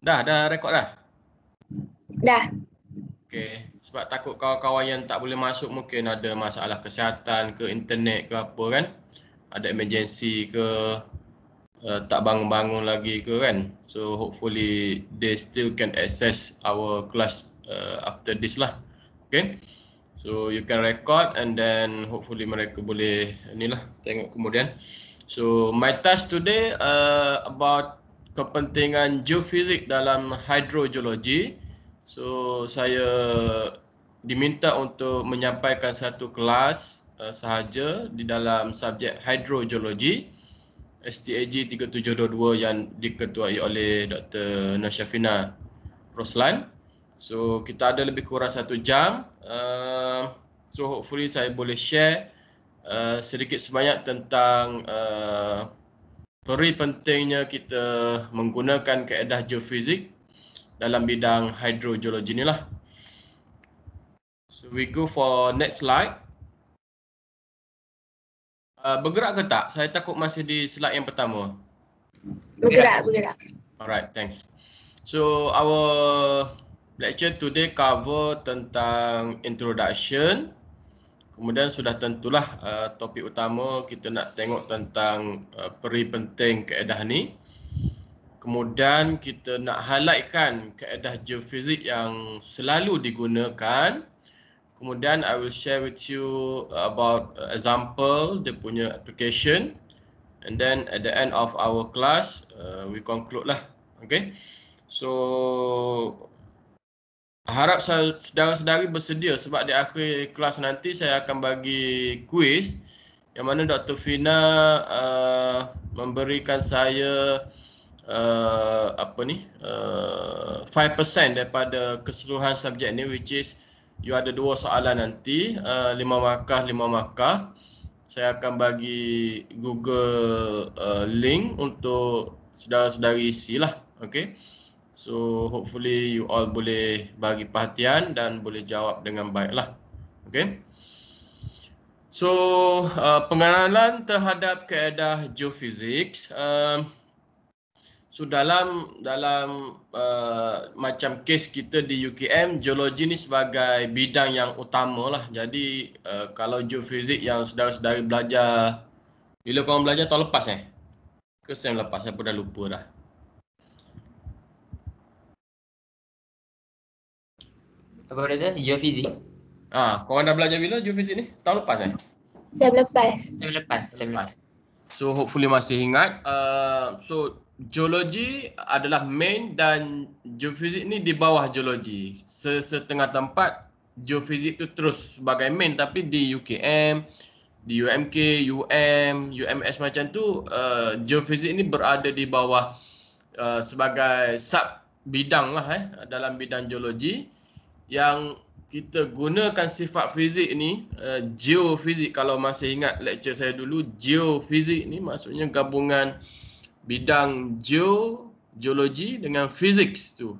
Dah, dah rekod dah? Dah. Okey. Sebab takut kawan-kawan yang tak boleh masuk mungkin ada masalah kesihatan ke internet ke apa kan. Ada emergency ke uh, tak bangun-bangun lagi ke kan. So hopefully they still can access our class uh, after this lah. Okay. So you can record and then hopefully mereka boleh ni lah tengok kemudian. So my task today uh, about kepentingan geofizik dalam hidrogeologi. So saya diminta untuk menyampaikan satu kelas uh, sahaja di dalam subjek hidrogeologi STAG 3722 yang diketuai oleh Dr. Nasyafina Roslan. So kita ada lebih kurang satu jam. Uh, so hopefully saya boleh share uh, sedikit sebanyak tentang uh, Teori pentingnya kita menggunakan kaedah geofizik dalam bidang hidrogeologi ni lah. So we go for next slide. Uh, bergerak ke tak? Saya takut masih di slide yang pertama. Bergerak, bergerak. Alright, thanks. So our lecture today cover tentang Introduction kemudian sudah tentulah uh, topik utama kita nak tengok tentang uh, peri penting kaedah ni. Kemudian kita nak highlightkan kaedah geofizik yang selalu digunakan. Kemudian I will share with you about uh, example, dia punya application. And then at the end of our class, uh, we conclude lah. Okay. So, harap saudara-saudari bersedia sebab di akhir kelas nanti saya akan bagi kuis yang mana Dr. Fina uh, memberikan saya uh, apa ni uh, eh, 5% daripada keseluruhan subjek ni which is you ada dua soalan nanti uh, 5 markah 5 markah saya akan bagi Google uh, link untuk saudara-saudari isilah okay? So hopefully you all boleh bagi perhatian dan boleh jawab dengan baiklah. Okay. So uh, pengenalan terhadap kaedah geofizik. Uh, um, so dalam dalam uh, macam kes kita di UKM, geologi ni sebagai bidang yang utama lah. Jadi uh, kalau geofizik yang sudah sudah belajar, bila korang belajar tahun lepas eh? Ke sem lepas, aku dah lupa dah. Apa dia? geofizik Ah, kau orang dah belajar bila geofizik ni? Tahun lepas eh? Sem lepas. Sem lepas. Sem lepas. So hopefully masih ingat. Uh, so geologi adalah main dan geofizik ni di bawah geologi. Sesetengah tempat geofizik tu terus sebagai main tapi di UKM, di UMK, UM, UMS macam tu uh, geofisik ni berada di bawah uh, sebagai sub bidang lah eh dalam bidang geologi yang kita gunakan sifat fizik ni eh, geofizik kalau masih ingat lecture saya dulu geofizik ni maksudnya gabungan bidang geo geologi dengan fizik tu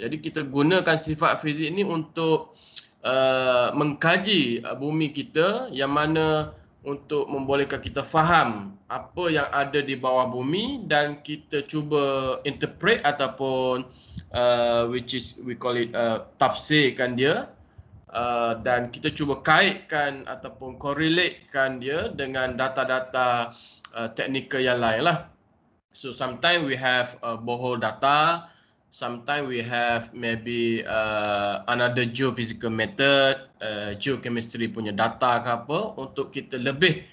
jadi kita gunakan sifat fizik ni untuk uh, mengkaji bumi kita yang mana untuk membolehkan kita faham apa yang ada di bawah bumi dan kita cuba interpret ataupun uh, which is we call it uh, tafsirkan dia uh, dan kita cuba kaitkan ataupun correlatekan dia dengan data-data uh, teknikal yang lain lah. So sometimes we have uh, borehole data, sometimes we have maybe uh, another geophysical method, uh, geochemistry punya data ke apa untuk kita lebih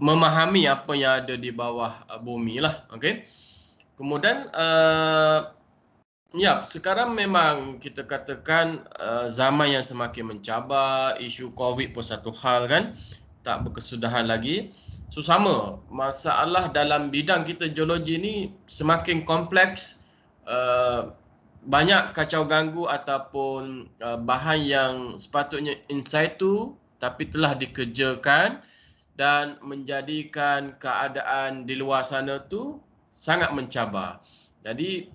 memahami apa yang ada di bawah uh, bumi lah. Okay. Kemudian, uh, ya sekarang memang kita katakan uh, zaman yang semakin mencabar, isu COVID pun satu hal kan, tak berkesudahan lagi. So sama, masalah dalam bidang kita geologi ni semakin kompleks, Uh, banyak kacau ganggu ataupun uh, bahan yang sepatutnya inside tu tapi telah dikerjakan dan menjadikan keadaan di luar sana tu sangat mencabar. Jadi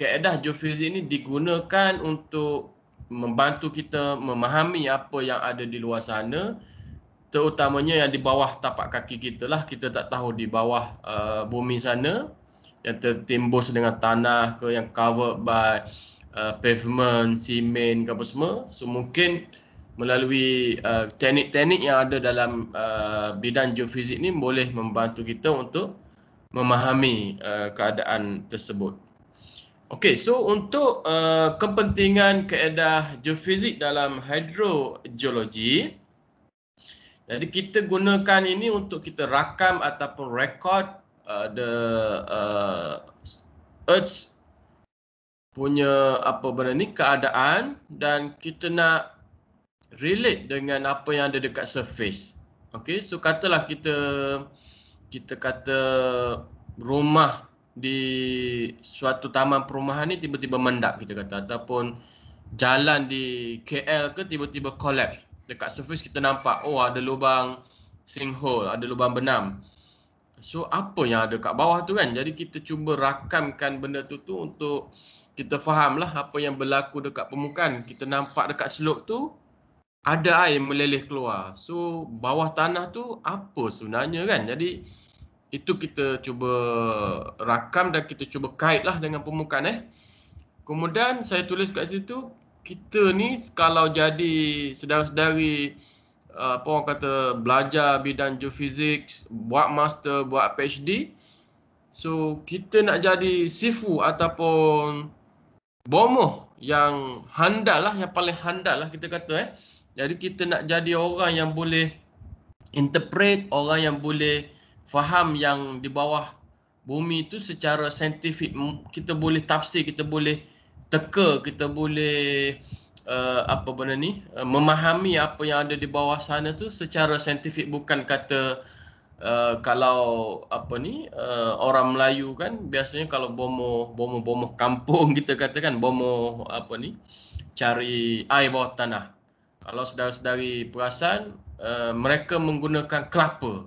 keedah geofizik ini digunakan untuk membantu kita memahami apa yang ada di luar sana terutamanya yang di bawah tapak kaki kita lah kita tak tahu di bawah uh, bumi sana yang tertimbus dengan tanah ke yang covered by uh, pavement, semen, ke apa semua. So mungkin melalui uh, teknik-teknik yang ada dalam uh, bidang geofizik ni boleh membantu kita untuk memahami uh, keadaan tersebut. Okey, so untuk uh, kepentingan keadaan geofizik dalam hidrogeologi, jadi kita gunakan ini untuk kita rakam ataupun rekod uh, the uh, earth punya apa benda ni keadaan dan kita nak relate dengan apa yang ada dekat surface. Okay, so katalah kita kita kata rumah di suatu taman perumahan ni tiba-tiba mendap kita kata ataupun jalan di KL ke tiba-tiba collapse. Dekat surface kita nampak oh ada lubang sinkhole, ada lubang benam. So apa yang ada kat bawah tu kan Jadi kita cuba rakamkan benda tu tu Untuk kita faham lah Apa yang berlaku dekat permukaan Kita nampak dekat slope tu Ada air meleleh keluar So bawah tanah tu apa sebenarnya kan Jadi itu kita cuba rakam Dan kita cuba kait lah dengan permukaan eh Kemudian saya tulis kat situ Kita ni kalau jadi sedara-sedari Eh, apa orang kata belajar bidang geofizik, buat master, buat PhD. So kita nak jadi sifu ataupun bomoh yang handal lah, yang paling handal lah kita kata eh. Jadi kita nak jadi orang yang boleh interpret, orang yang boleh faham yang di bawah bumi itu secara saintifik. Kita boleh tafsir, kita boleh teka, kita boleh uh, apa benda ni uh, memahami apa yang ada di bawah sana tu secara saintifik bukan kata uh, kalau apa ni uh, orang Melayu kan biasanya kalau bomo bomo bomo kampung kita katakan bomo apa ni cari air bawah tanah kalau saudara sedari perasan uh, mereka menggunakan kelapa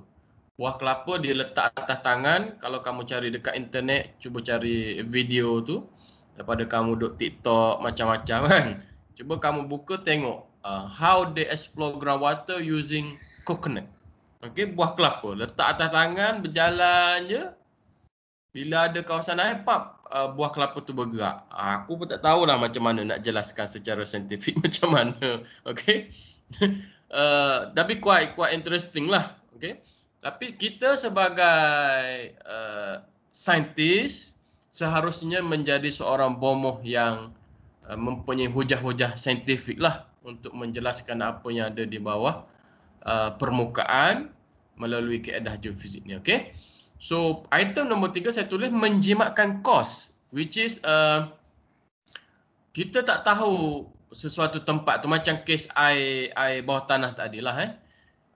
buah kelapa dia letak atas tangan kalau kamu cari dekat internet cuba cari video tu daripada kamu duk TikTok macam-macam kan Cuba kamu buka tengok uh, how they explore groundwater using coconut. Okey, buah kelapa. Letak atas tangan, berjalan je. Bila ada kawasan air, pap, uh, buah kelapa tu bergerak. Uh, aku pun tak tahulah macam mana nak jelaskan secara saintifik macam mana. Okey. uh, tapi quite, quite interesting lah. Okey. Tapi kita sebagai uh, saintis, seharusnya menjadi seorang bomoh yang Eh, mempunyai hujah-hujah saintifik lah untuk menjelaskan apa yang ada di bawah uh, permukaan melalui keadaan geofizik ni. Okay? So, item nombor tiga saya tulis menjimatkan kos which is uh, kita tak tahu sesuatu tempat tu macam kes air, air bawah tanah tadi lah eh.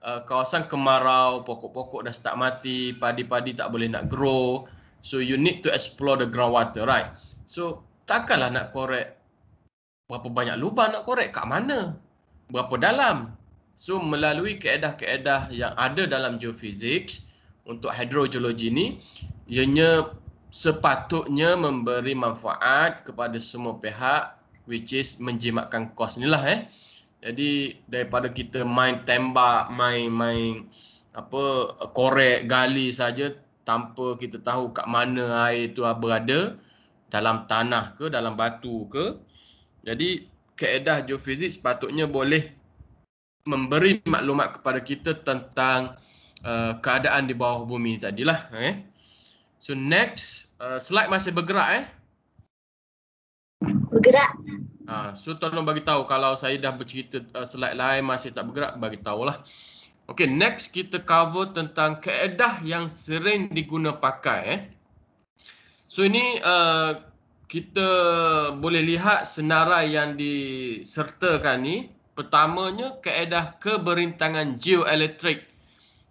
Uh, kawasan kemarau, pokok-pokok dah start mati, padi-padi tak boleh nak grow. So you need to explore the groundwater, right? So takkanlah nak korek berapa banyak lubang nak korek kat mana berapa dalam so melalui keedah-keedah yang ada dalam geofizik untuk hidrogeologi ni ianya sepatutnya memberi manfaat kepada semua pihak which is menjimatkan kos ni lah eh jadi daripada kita main tembak main main apa korek gali saja tanpa kita tahu kat mana air tu berada dalam tanah ke dalam batu ke jadi keedah geofizik sepatutnya boleh memberi maklumat kepada kita tentang uh, keadaan di bawah bumi tadilah. Okay. Eh. So next, uh, slide masih bergerak eh? Bergerak. Uh, so tolong bagi tahu kalau saya dah bercerita uh, slide lain masih tak bergerak, bagi tahulah. Okay, next kita cover tentang keedah yang sering diguna pakai. Eh. So ini uh, kita boleh lihat senarai yang disertakan ni pertamanya kaedah keberintangan geoelectric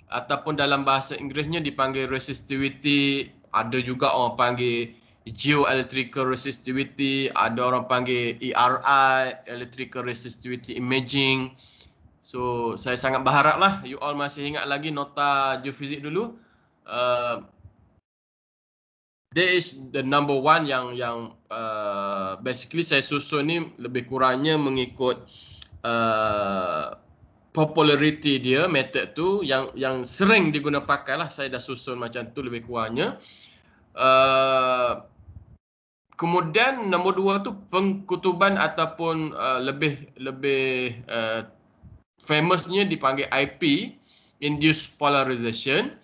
ataupun dalam bahasa Inggerisnya dipanggil resistivity ada juga orang panggil geoelectrical resistivity ada orang panggil ERI electrical resistivity imaging so saya sangat berharaplah you all masih ingat lagi nota geofizik dulu uh, This is the number one yang yang uh, basically saya susun ni lebih kurangnya mengikut uh, popularity dia method tu yang yang sering diguna pakai lah saya dah susun macam tu lebih kurangnya uh, kemudian nombor dua tu pengkutuban ataupun uh, lebih lebih uh, famousnya dipanggil IP induced polarization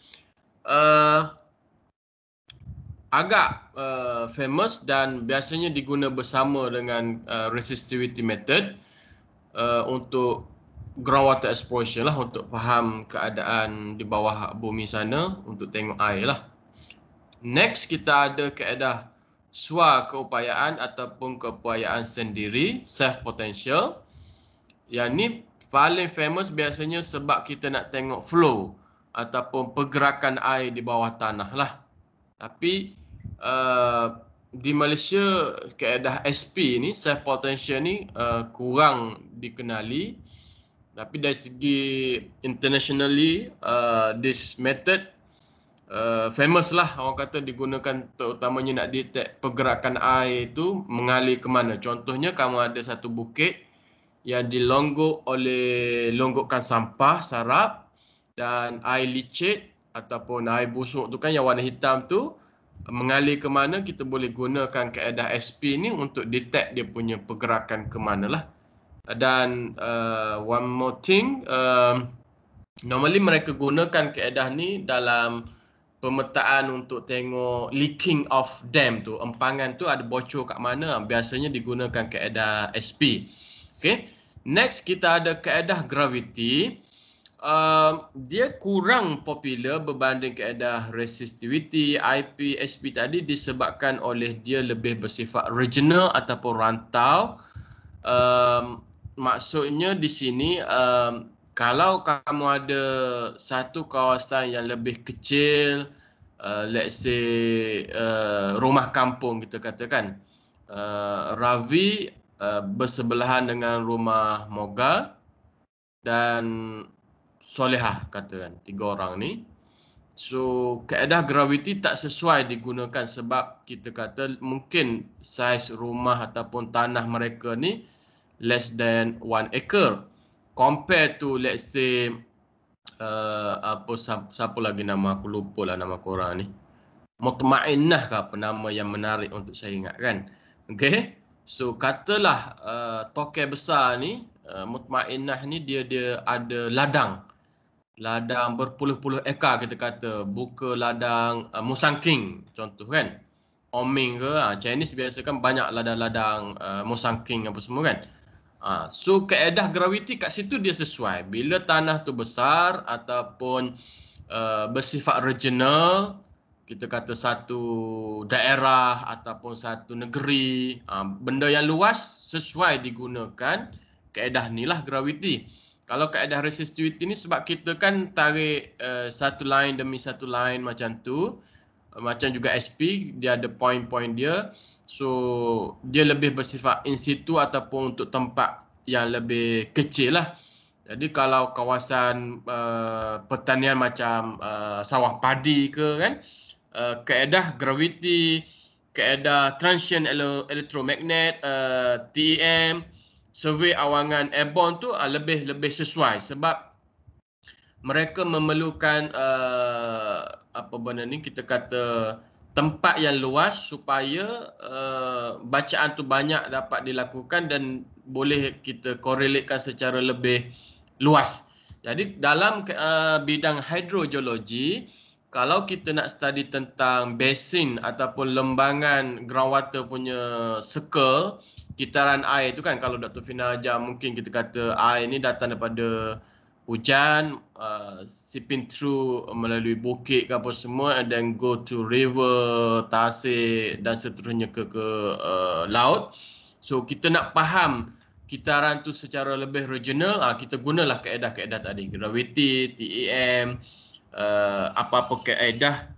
uh, agak uh, famous dan biasanya diguna bersama dengan uh, resistivity method uh, untuk groundwater exposure lah untuk faham keadaan di bawah bumi sana untuk tengok air lah. Next kita ada keadaan sua keupayaan ataupun keupayaan sendiri, self potential. Yang ni paling famous biasanya sebab kita nak tengok flow ataupun pergerakan air di bawah tanah lah. Tapi uh, di Malaysia keadaan SP ini self potential ni uh, kurang dikenali tapi dari segi internationally uh, this method uh, famous lah orang kata digunakan terutamanya nak detect pergerakan air itu mengalir ke mana contohnya kamu ada satu bukit yang dilonggok oleh longgokkan sampah sarap dan air licit ataupun air busuk tu kan yang warna hitam tu mengalir ke mana kita boleh gunakan kaedah SP ni untuk detect dia punya pergerakan ke mana lah dan uh, one more thing um, normally mereka gunakan kaedah ni dalam pemetaan untuk tengok leaking of dam tu empangan tu ada bocor kat mana biasanya digunakan kaedah SP okay next kita ada kaedah gravity uh, dia kurang popular berbanding keadaan resistivity IP SP tadi disebabkan oleh dia lebih bersifat regional ataupun rantau. Um, maksudnya di sini um, kalau kamu ada satu kawasan yang lebih kecil uh, let's say uh, rumah kampung kita katakan uh, Ravi uh, bersebelahan dengan rumah Moga dan solehah kata kan tiga orang ni so kaedah graviti tak sesuai digunakan sebab kita kata mungkin saiz rumah ataupun tanah mereka ni less than one acre compare to let's say uh, apa siapa, siapa lagi nama aku lupa lah nama korang ni mutmainnah ke apa nama yang menarik untuk saya ingat kan okay so katalah uh, tokek besar ni uh, mutmainnah ni dia dia ada ladang ladang berpuluh-puluh ekar kita kata buka ladang uh, Musang King contoh kan Oming ke ha, Chinese biasa kan banyak ladang-ladang uh, Musang King apa semua kan ha, so keedah graviti kat situ dia sesuai bila tanah tu besar ataupun uh, bersifat regional kita kata satu daerah ataupun satu negeri ha, benda yang luas sesuai digunakan keedah nilah graviti kalau keadaan resistivity ni sebab kita kan tarik uh, satu line demi satu line macam tu uh, macam juga SP dia ada point-point dia so dia lebih bersifat in situ ataupun untuk tempat yang lebih kecil lah jadi kalau kawasan uh, pertanian macam uh, sawah padi ke kan uh, keadaan graviti, keadaan transient ele- electromagnet uh, TEM survey awangan airborne tu uh, lebih lebih sesuai sebab mereka memerlukan uh, apa benda ni kita kata tempat yang luas supaya uh, bacaan tu banyak dapat dilakukan dan boleh kita korelatkan secara lebih luas. Jadi dalam uh, bidang hidrogeologi kalau kita nak study tentang basin ataupun lembangan groundwater punya circle kitaran air itu kan kalau Dr. Fina ajar mungkin kita kata air ini datang daripada hujan uh, sipping through melalui bukit ke apa semua and then go to river, tasik dan seterusnya ke ke uh, laut. So kita nak faham kitaran tu secara lebih regional, uh, kita gunalah kaedah-kaedah tadi. Gravity, TEM, uh, apa-apa kaedah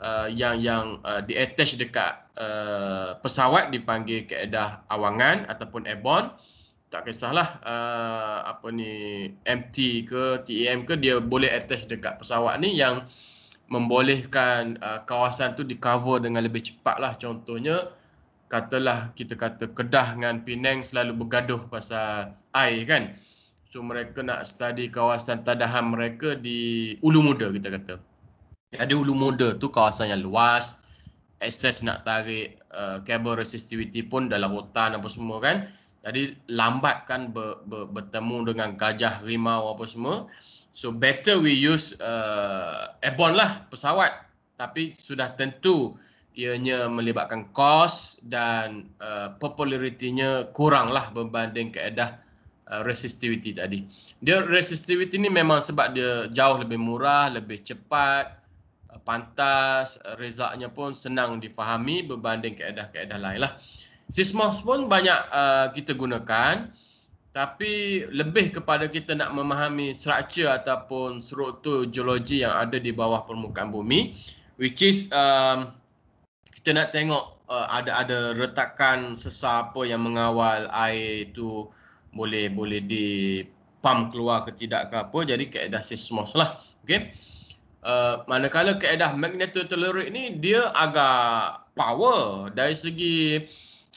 uh, yang yang uh, diattach dekat uh, pesawat dipanggil kaedah awangan ataupun airborne tak kisahlah uh, apa ni MT ke TEM ke dia boleh attach dekat pesawat ni yang membolehkan uh, kawasan tu di cover dengan lebih cepat lah contohnya katalah kita kata Kedah dengan Penang selalu bergaduh pasal air kan so mereka nak study kawasan tadahan mereka di Ulu Muda kita kata jadi Hulu Muda tu kawasan yang luas, akses nak tarik uh, kabel resistivity pun dalam hutan apa semua kan. Jadi lambat kan ber, ber, bertemu dengan gajah, rimau apa semua. So better we use uh, airborne lah pesawat. Tapi sudah tentu ianya melibatkan kos dan uh, popularitinya kurang lah berbanding keadaan uh, resistivity tadi. Dia resistivity ni memang sebab dia jauh lebih murah, lebih cepat, pantas, rezaknya pun senang difahami berbanding keadaan keadaan lain lah. Sismos pun banyak uh, kita gunakan tapi lebih kepada kita nak memahami struktur ataupun struktur geologi yang ada di bawah permukaan bumi which is um, kita nak tengok ada-ada uh, retakan sesapa yang mengawal air itu boleh boleh dipam keluar ke tidak ke apa jadi keadaan sismos lah Okay. Uh, manakala keadaan magnetotelluride ni dia agak power dari segi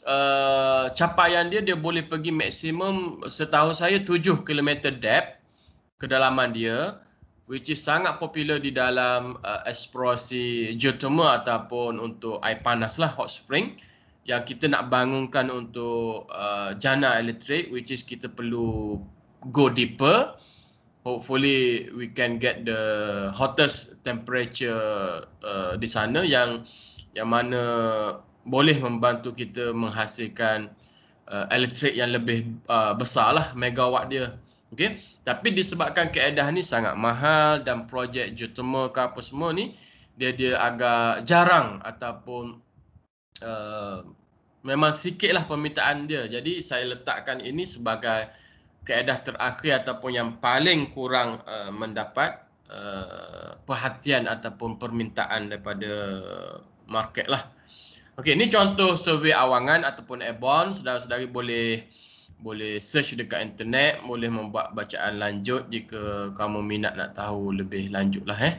Uh, capaian dia dia boleh pergi maksimum setahu saya 7 km depth kedalaman dia which is sangat popular di dalam uh, eksplorasi geotermal ataupun untuk air panas lah hot spring yang kita nak bangunkan untuk uh, jana elektrik which is kita perlu go deeper hopefully we can get the hottest temperature uh, di sana yang yang mana boleh membantu kita menghasilkan uh, elektrik yang lebih uh, besar lah megawatt dia. Okay. Tapi disebabkan keadaan ni sangat mahal dan projek geothermal ke apa semua ni dia dia agak jarang ataupun uh, memang sikit lah permintaan dia. Jadi saya letakkan ini sebagai kaedah terakhir ataupun yang paling kurang uh, mendapat uh, perhatian ataupun permintaan daripada market lah. Okey, ini contoh survei awangan ataupun airborne. Saudara-saudari boleh boleh search dekat internet, boleh membuat bacaan lanjut jika kamu minat nak tahu lebih lanjut lah eh.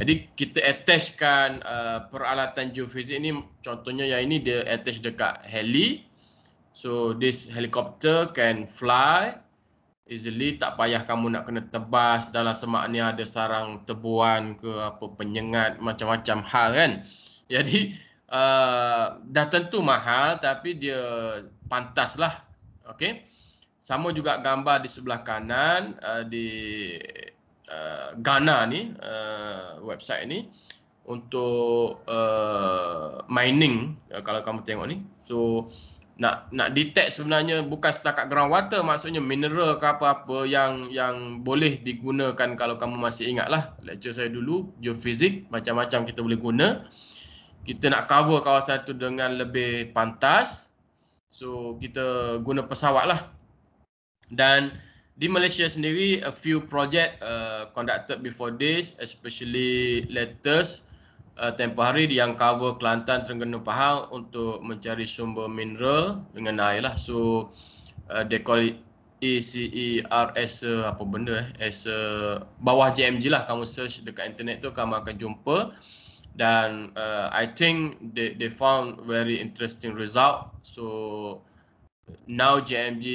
Jadi kita attachkan uh, peralatan geofizik ni contohnya yang ini dia attach dekat heli. So this helicopter can fly easily tak payah kamu nak kena tebas dalam semak ni ada sarang tebuan ke apa penyengat macam-macam hal kan jadi uh, dah tentu mahal tapi dia pantas lah okay? sama juga gambar di sebelah kanan uh, di uh, Ghana ni uh, website ni untuk uh, mining uh, kalau kamu tengok ni so nak nak detect sebenarnya bukan setakat groundwater maksudnya mineral ke apa-apa yang yang boleh digunakan kalau kamu masih ingat lah lecture saya dulu geofizik macam-macam kita boleh guna kita nak cover kawasan tu dengan lebih pantas so kita guna pesawat lah dan di Malaysia sendiri a few project uh, conducted before this especially latest uh, tempoh hari yang cover Kelantan, Terengganu, Pahang untuk mencari sumber mineral dengan air lah. So uh, they call it ECER as a, apa benda eh, as a, bawah JMG lah kamu search dekat internet tu kamu akan jumpa dan uh, I think they, they found very interesting result so now JMG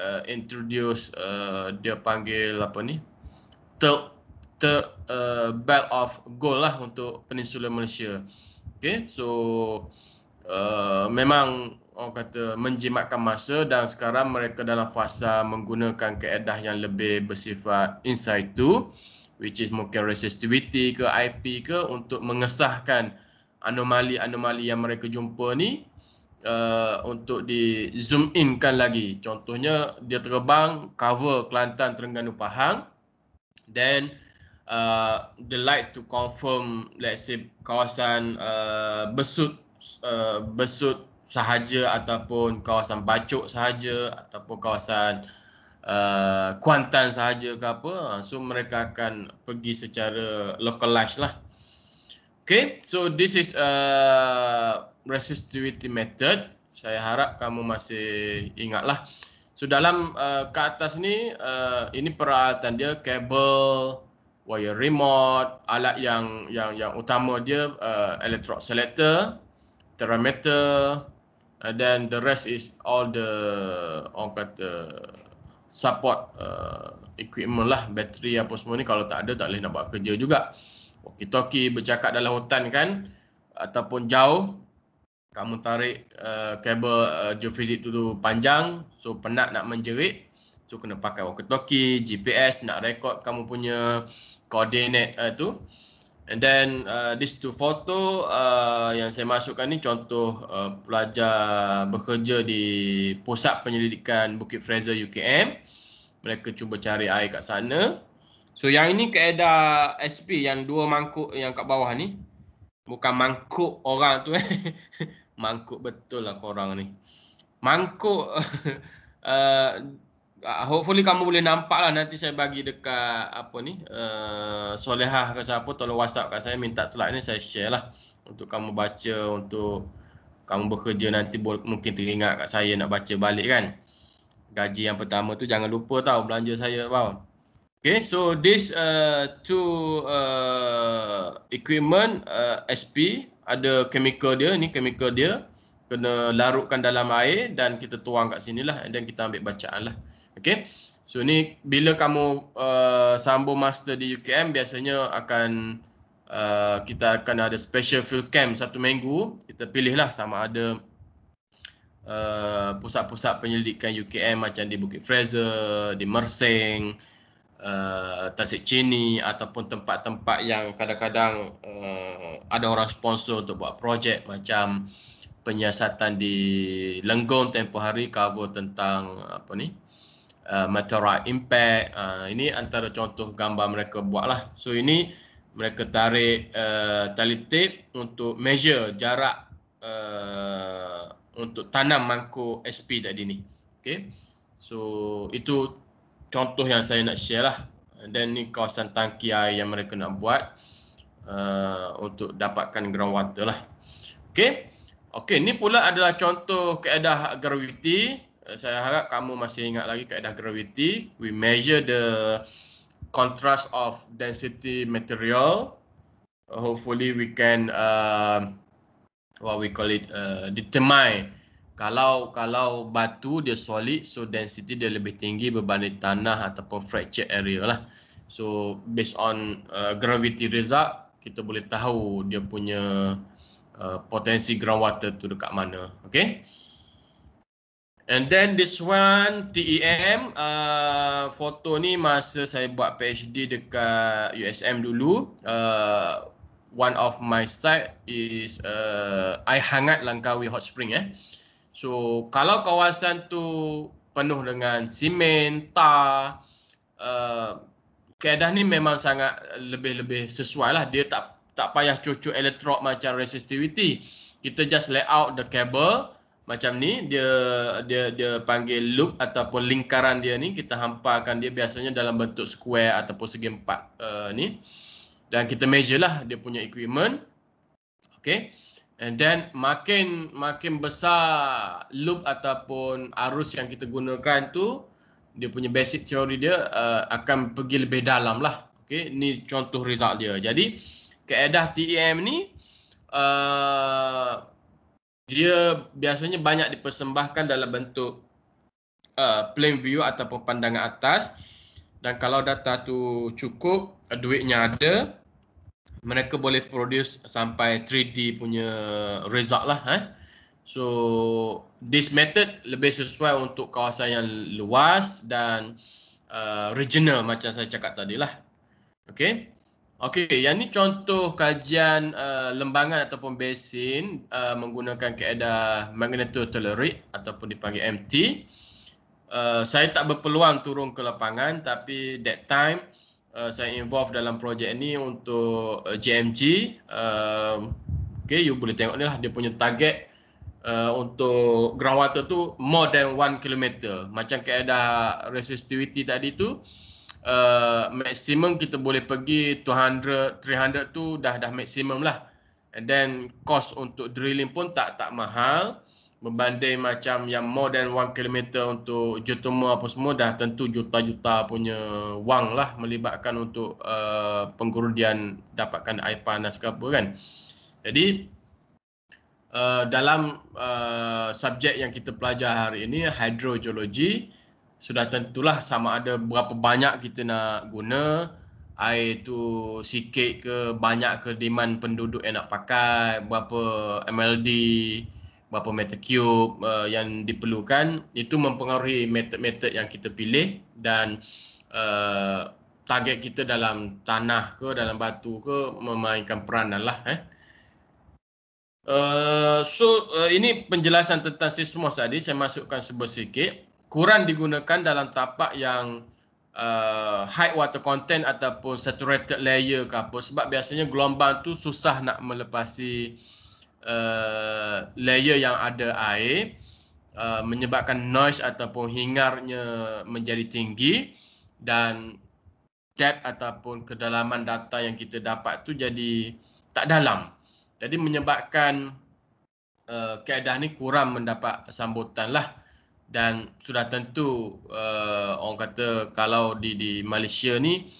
uh, introduce uh, dia panggil apa ni the uh, belt of gold lah untuk peninsula Malaysia. Okay, so uh, memang orang kata menjimatkan masa dan sekarang mereka dalam fasa menggunakan keedah yang lebih bersifat inside to which is mungkin resistivity ke IP ke untuk mengesahkan anomali-anomali yang mereka jumpa ni uh, untuk di zoom in kan lagi. Contohnya dia terbang cover Kelantan Terengganu Pahang then Uh, the light to confirm let's say kawasan uh, besut uh, besut sahaja ataupun kawasan bacok sahaja ataupun kawasan uh, Kuantan sahaja ke apa uh, so mereka akan pergi secara localized lah Okay, so this is a resistivity method. Saya harap kamu masih ingat lah. So dalam uh, ke atas ni, uh, ini peralatan dia, kabel, wire remote, alat yang yang yang utama dia uh, electrode selector, thermometer, and then the rest is all the orang kata support uh, equipment lah, bateri apa semua ni kalau tak ada tak boleh nak buat kerja juga. Okey-okey bercakap dalam hutan kan ataupun jauh kamu tarik uh, kabel uh, geofizik tu, tu panjang so penat nak menjerit so kena pakai walkie-talkie, GPS nak rekod kamu punya uh, koordinat uh, tu and then uh, this two photo uh, yang saya masukkan ni contoh uh, pelajar bekerja di pusat penyelidikan Bukit Fraser UKM mereka cuba cari air kat sana so yang ini keedar SP yang dua mangkuk yang kat bawah ni bukan mangkuk orang tu eh mangkuk betul lah korang ni mangkuk uh, Ah, hopefully kamu boleh nampak lah nanti saya bagi dekat apa ni uh, solehah ke siapa tolong whatsapp kat saya minta slide ni saya share lah untuk kamu baca untuk kamu bekerja nanti mungkin teringat kat saya nak baca balik kan gaji yang pertama tu jangan lupa tau belanja saya tau Okay, so this uh, two uh, equipment uh, SP ada chemical dia, ni chemical dia kena larutkan dalam air dan kita tuang kat sini lah dan kita ambil bacaan lah. Okay. So ni bila kamu uh, sambung master di UKM biasanya akan uh, kita akan ada special field camp satu minggu. Kita pilihlah sama ada uh, pusat-pusat penyelidikan UKM macam di Bukit Fraser, di Mersing, uh, Tasik Cini ataupun tempat-tempat yang kadang-kadang uh, ada orang sponsor untuk buat projek macam penyiasatan di Lenggong tempoh hari cover tentang apa ni? Uh, material impact. Uh, ini antara contoh gambar mereka buat lah. So ini mereka tarik uh, tali tape untuk measure jarak uh, untuk tanam mangkuk SP tadi ni. Okay. So itu contoh yang saya nak share lah. Dan ni kawasan tangki air yang mereka nak buat uh, untuk dapatkan ground water lah. Okay. Okay, ni pula adalah contoh keadaan gravity. Eh, saya harap kamu masih ingat lagi kaedah graviti. We measure the contrast of density material. Uh, hopefully we can uh, what we call it uh, determine kalau kalau batu dia solid, so density dia lebih tinggi berbanding tanah ataupun fracture area lah. So based on uh, gravity result, kita boleh tahu dia punya uh, potensi groundwater tu dekat mana. Okay. And then this one TEM uh, foto ni masa saya buat PhD dekat USM dulu. Uh, one of my site is uh, Air Hangat Langkawi Hot Spring eh. So kalau kawasan tu penuh dengan simen, tar, uh, keadaan ni memang sangat lebih-lebih sesuai lah. Dia tak tak payah cucuk elektrod macam resistivity. Kita just lay out the cable macam ni dia dia dia panggil loop ataupun lingkaran dia ni kita hamparkan dia biasanya dalam bentuk square ataupun segi empat uh, ni dan kita measure lah dia punya equipment okey and then makin makin besar loop ataupun arus yang kita gunakan tu dia punya basic teori dia uh, akan pergi lebih dalam lah okey ni contoh result dia jadi kaedah TEM ni uh, dia biasanya banyak dipersembahkan dalam bentuk uh, plain view atau pandangan atas dan kalau data tu cukup uh, duitnya ada mereka boleh produce sampai 3D punya result lah eh so this method lebih sesuai untuk kawasan yang luas dan uh, regional macam saya cakap tadi lah okay. Okey, yang ni contoh kajian uh, lembangan ataupun besin uh, menggunakan kaedah magnetotelluric ataupun dipanggil MT. Uh, saya tak berpeluang turun ke lapangan tapi that time uh, saya involved dalam projek ni untuk JMG. Uh, uh, Okey, you boleh tengok ni lah dia punya target uh, untuk groundwater tu more than one kilometer Macam kaedah resistivity tadi tu, uh, maksimum kita boleh pergi 200 300 tu dah dah maksimum lah and then cost untuk drilling pun tak tak mahal berbanding macam yang more than 1 kilometer untuk geothermal apa semua dah tentu juta-juta punya wang lah melibatkan untuk uh, penggurudian dapatkan air panas ke apa kan jadi uh, dalam uh, subjek yang kita pelajar hari ini hidrogeologi uh, sudah tentulah sama ada berapa banyak kita nak guna air tu sikit ke banyak ke demand penduduk yang nak pakai berapa MLD berapa meter cube uh, yang diperlukan itu mempengaruhi method-method yang kita pilih dan uh, target kita dalam tanah ke dalam batu ke memainkan peranan lah eh. Uh, so uh, ini penjelasan tentang sismos tadi saya masukkan sebesikit kurang digunakan dalam tapak yang uh, high water content ataupun saturated layer ke apa sebab biasanya gelombang tu susah nak melepasi uh, layer yang ada air uh, menyebabkan noise ataupun hingarnya menjadi tinggi dan depth ataupun kedalaman data yang kita dapat tu jadi tak dalam. Jadi menyebabkan uh, keadaan ni kurang mendapat sambutan lah dan sudah tentu uh, orang kata kalau di di Malaysia ni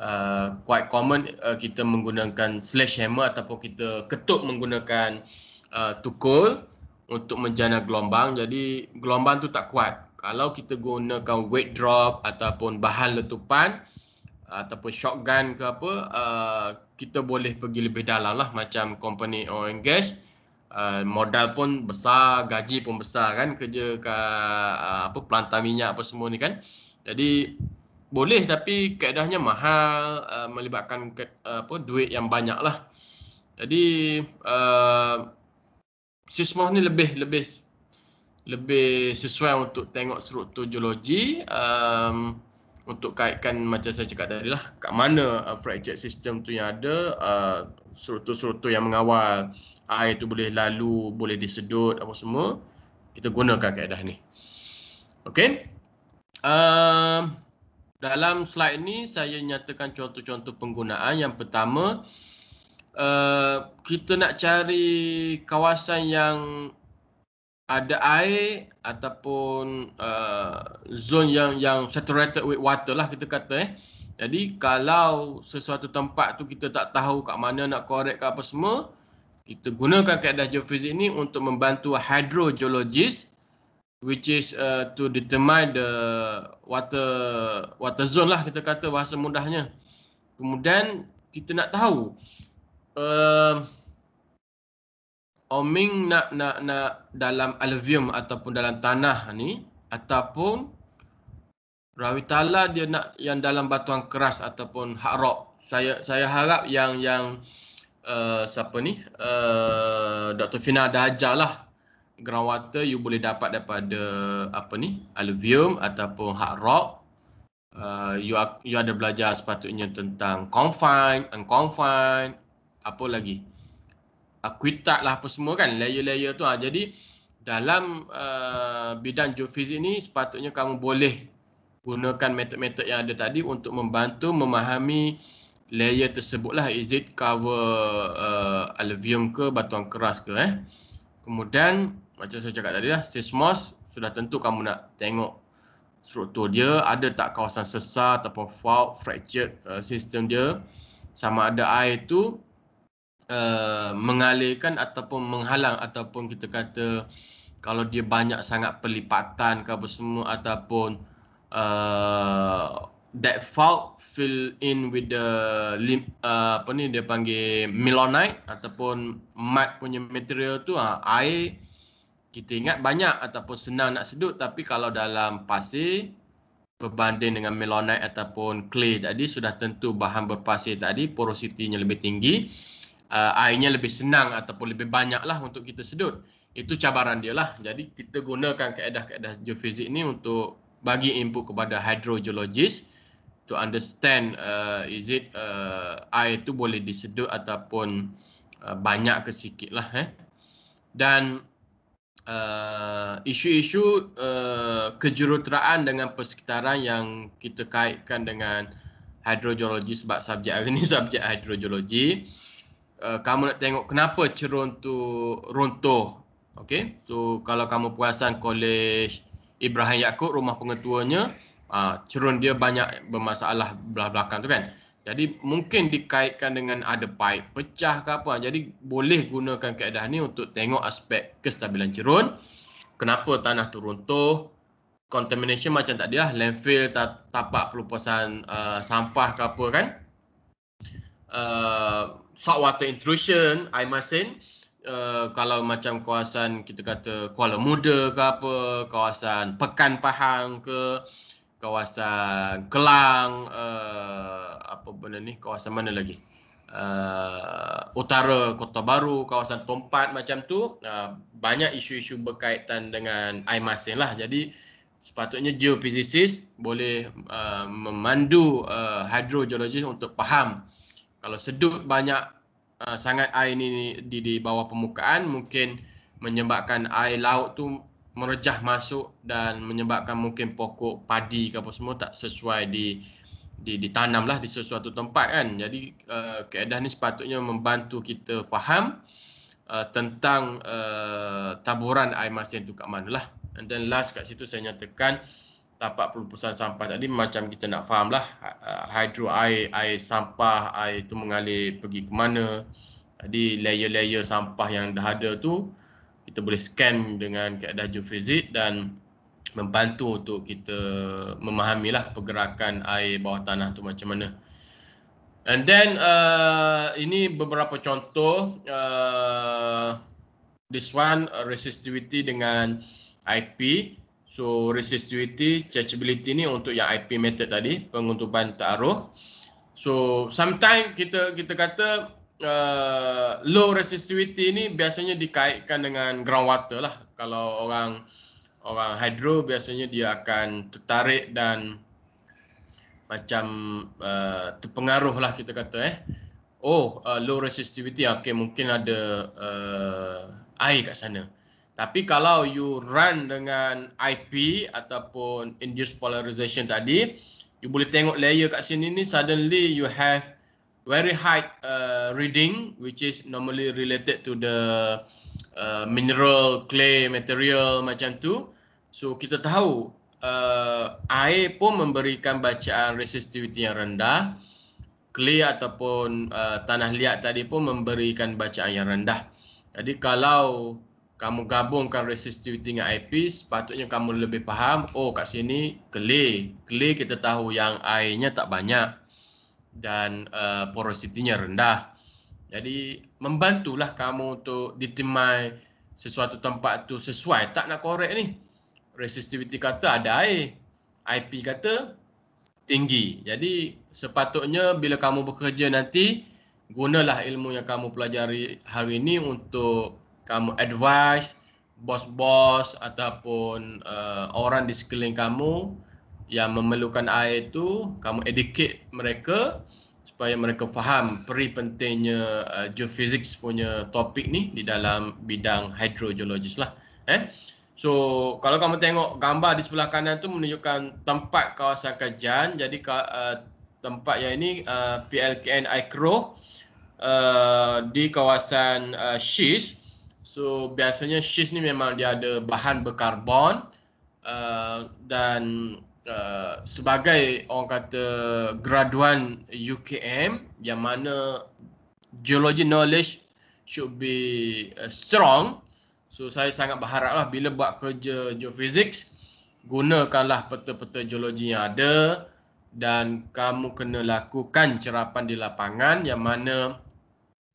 uh, quite common uh, kita menggunakan slash hammer ataupun kita ketuk menggunakan uh, tukul untuk menjana gelombang jadi gelombang tu tak kuat kalau kita gunakan weight drop ataupun bahan letupan uh, ataupun shotgun ke apa uh, kita boleh pergi lebih dalam lah macam company oil and gas uh, Ah, modal pun besar, gaji pun besar kan kerja ke uh, ah, apa pelantar minyak apa semua ni kan. Jadi boleh tapi kaedahnya mahal, uh, melibatkan ke, uh, apa duit yang banyak lah. Jadi uh, sismos ni lebih lebih lebih sesuai untuk tengok struktur geologi. Um, untuk kaitkan macam saya cakap tadi lah kat mana uh, fracture system tu yang ada uh, serutu-serutu yang mengawal air tu boleh lalu, boleh disedut apa semua kita gunakan kaedah ni. Okay, Uh, dalam slide ni saya nyatakan contoh-contoh penggunaan. Yang pertama uh, kita nak cari kawasan yang ada air ataupun uh, zone yang yang saturated with water lah kita kata eh. Jadi kalau sesuatu tempat tu kita tak tahu kat mana nak korek ke apa semua, kita gunakan keadaan geofizik ni untuk membantu hydrogeologist which is uh, to determine the water water zone lah kita kata bahasa mudahnya. Kemudian kita nak tahu uh, oming nak nak nak dalam alveum ataupun dalam tanah ni ataupun rawitala dia nak yang dalam batuan keras ataupun rock. saya saya harap yang yang uh, siapa ni uh, eh, Dr. Fina dah ajar lah groundwater you boleh dapat daripada apa ni alveum ataupun hard rock uh, eh, you you ada belajar sepatutnya tentang confine unconfined apa lagi akuitat lah apa semua kan layer-layer tu ha. jadi dalam uh, bidang geofizik ni sepatutnya kamu boleh gunakan metod-metod yang ada tadi untuk membantu memahami layer tersebutlah is it cover uh, alluvium ke batuan keras ke eh kemudian macam saya cakap tadi lah seismos sudah tentu kamu nak tengok struktur dia ada tak kawasan sesar ataupun fault fractured uh, system dia sama ada air tu Eh, mengalirkan ataupun menghalang ataupun kita kata kalau dia banyak sangat pelipatan ke apa semua ataupun uh, that fault fill in with the lim, uh, apa ni dia panggil melonite ataupun mud punya material tu uh, air kita ingat banyak ataupun senang nak sedut tapi kalau dalam pasir berbanding dengan melonite ataupun clay tadi sudah tentu bahan berpasir tadi porositinya lebih tinggi uh, airnya lebih senang ataupun lebih banyaklah untuk kita sedut. Itu cabaran dia lah. Jadi kita gunakan kaedah-kaedah geofizik ni untuk bagi input kepada hydrogeologist to understand uh, is it uh, air tu boleh disedut ataupun uh, banyak ke sikit lah. Eh. Dan uh, isu-isu uh, kejuruteraan dengan persekitaran yang kita kaitkan dengan hidrogeologi sebab subjek hari ini subjek hidrogeologi uh, Eh, kamu nak tengok kenapa cerun tu runtuh. Okay. So kalau kamu puasan kolej Ibrahim Yakub rumah pengetuanya uh, cerun dia banyak bermasalah belah belakang tu kan. Jadi mungkin dikaitkan dengan ada pipe pecah ke apa. Jadi boleh gunakan keadaan ni untuk tengok aspek kestabilan cerun. Kenapa tanah tu runtuh. Contamination macam tak dia lah, landfill tak tapak pelupasan uh, sampah ke apa kan. Uh, saltwater intrusion, air masin. Uh, kalau macam kawasan kita kata Kuala Muda ke apa, kawasan Pekan Pahang ke, kawasan Kelang, uh, apa benda ni, kawasan mana lagi? Uh, utara Kota Baru, kawasan Tompat macam tu, uh, banyak isu-isu berkaitan dengan air masin lah. Jadi sepatutnya geophysicist boleh uh, memandu uh, hidrogeologis untuk faham kalau sedut banyak uh, sangat air ni di di bawah permukaan mungkin menyebabkan air laut tu merejah masuk dan menyebabkan mungkin pokok padi ke apa semua tak sesuai di di ditanamlah di sesuatu tempat kan. Jadi uh, keadaan ni sepatutnya membantu kita faham uh, tentang uh, taburan air masin tu kat manalah. And then last kat situ saya nyatakan uh, tapak pelupusan sampah tadi macam kita nak faham lah hidro uh, air, air sampah, air itu mengalir pergi ke mana jadi layer-layer sampah yang dah ada tu kita boleh scan dengan keadaan geofizik dan membantu untuk kita memahamilah pergerakan air bawah tanah tu macam mana and then uh, ini beberapa contoh uh, this one resistivity dengan IP So resistivity, chargeability ni untuk yang IP method tadi, penguntupan taruh. So sometimes kita kita kata uh, low resistivity ni biasanya dikaitkan dengan groundwater lah. Kalau orang orang hydro biasanya dia akan tertarik dan macam uh, terpengaruh lah kita kata eh. Oh uh, low resistivity, okay mungkin ada uh, air kat sana. Tapi kalau you run dengan IP ataupun induced polarization tadi, you boleh tengok layer kat sini ni suddenly you have very high uh, reading which is normally related to the uh, mineral clay material macam tu. So kita tahu uh, air pun memberikan bacaan resistivity yang rendah. Clay ataupun uh, tanah liat tadi pun memberikan bacaan yang rendah. Jadi kalau kamu gabungkan resistivity dengan IP. patutnya kamu lebih faham, oh kat sini clay. Clay kita tahu yang airnya tak banyak dan uh, porositinya rendah. Jadi membantulah kamu untuk ditimai sesuatu tempat tu sesuai tak nak korek ni. Resistivity kata ada air. IP kata tinggi. Jadi sepatutnya bila kamu bekerja nanti gunalah ilmu yang kamu pelajari hari ini untuk kamu advise bos-bos ataupun uh, orang di sekeliling kamu yang memerlukan air itu, kamu educate mereka supaya mereka faham peri pentingnya uh, eh, geophysics punya topik ni di dalam bidang hidrogeologis lah. Eh? So, kalau kamu tengok gambar di sebelah kanan tu menunjukkan tempat kawasan kajian. Jadi, uh, tempat yang ini uh, PLKN ICRO uh, di kawasan uh, SHIS. So biasanya shift ni memang dia ada bahan berkarbon uh, dan uh, sebagai orang kata graduan UKM yang mana geology knowledge should be uh, strong. So saya sangat berharaplah bila buat kerja geophysics gunakanlah peta-peta geologi yang ada dan kamu kena lakukan cerapan di lapangan yang mana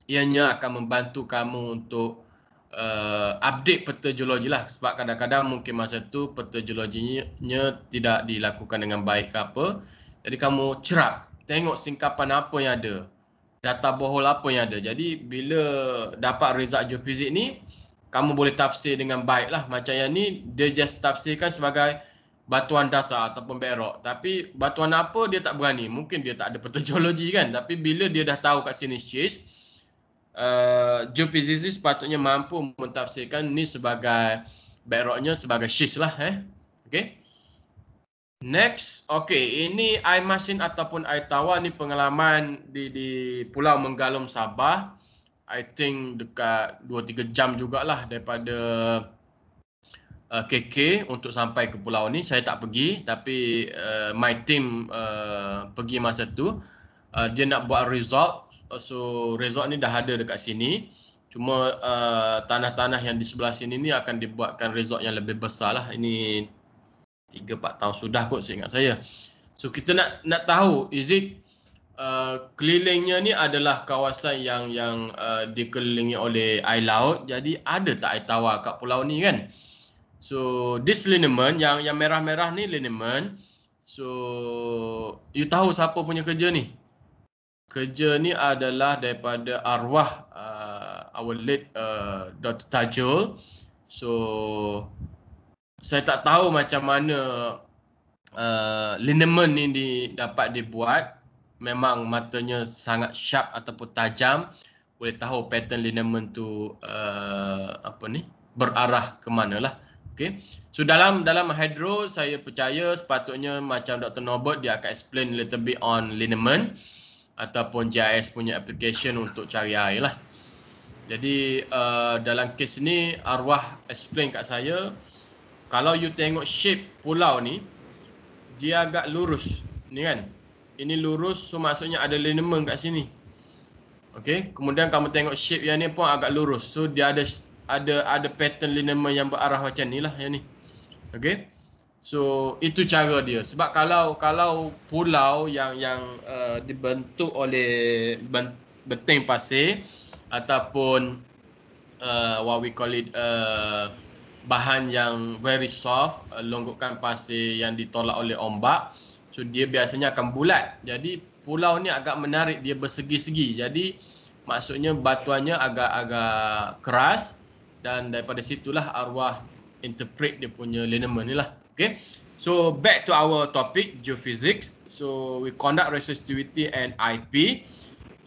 ianya akan membantu kamu untuk uh, update peta geologi lah sebab kadang-kadang mungkin masa tu peta geologinya tidak dilakukan dengan baik ke apa. Jadi kamu cerap, tengok singkapan apa yang ada. Data bohol apa yang ada. Jadi bila dapat result geofizik ni, kamu boleh tafsir dengan baik lah. Macam yang ni, dia just tafsirkan sebagai batuan dasar ataupun bedrock. Tapi batuan apa dia tak berani. Mungkin dia tak ada peta geologi kan. Tapi bila dia dah tahu kat sini chase, uh, eh, Joe sepatutnya mampu mentafsirkan ni sebagai backdropnya sebagai shish lah eh. Okay. Next, okay, ini air masin ataupun air tawar ni pengalaman di di Pulau Menggalum Sabah. I think dekat 2-3 jam jugalah daripada uh, eh, KK untuk sampai ke pulau ni. Saya tak pergi tapi uh, my team uh, pergi masa tu. Uh, dia nak buat result Oh, so resort ni dah ada dekat sini. Cuma uh, tanah-tanah yang di sebelah sini ni akan dibuatkan resort yang lebih besar lah. Ini 3-4 tahun sudah kot seingat saya. So kita nak nak tahu is it uh, kelilingnya ni adalah kawasan yang yang uh, dikelilingi oleh air laut. Jadi ada tak air tawar kat pulau ni kan? So this liniment yang yang merah-merah ni liniment. So you tahu siapa punya kerja ni? kerja ni adalah daripada arwah uh, our late uh, Dr. Tajul. So saya tak tahu macam mana uh, liniment ni di, dapat dibuat. Memang matanya sangat sharp ataupun tajam. Boleh tahu pattern liniment tu uh, apa ni berarah ke lah. Okay. So dalam dalam hydro saya percaya sepatutnya macam Dr. Norbert dia akan explain a little bit on liniment ataupun GIS punya application untuk cari air lah. Jadi uh, dalam kes ni arwah explain kat saya kalau you tengok shape pulau ni dia agak lurus. Ni kan? Ini lurus so maksudnya ada liniment kat sini. Okey, kemudian kamu tengok shape yang ni pun agak lurus. So dia ada ada ada pattern liniment yang berarah macam ni lah yang ni. Okey. So itu cara dia. Sebab kalau kalau pulau yang yang uh, dibentuk oleh benteng pasir ataupun uh, what we call it uh, bahan yang very soft, uh, longgokan pasir yang ditolak oleh ombak, so dia biasanya akan bulat. Jadi pulau ni agak menarik dia bersegi-segi. Jadi maksudnya batuannya agak agak keras dan daripada situlah arwah interpret dia punya lineman ni lah. Okay. So back to our topic, geophysics. So we conduct resistivity and IP.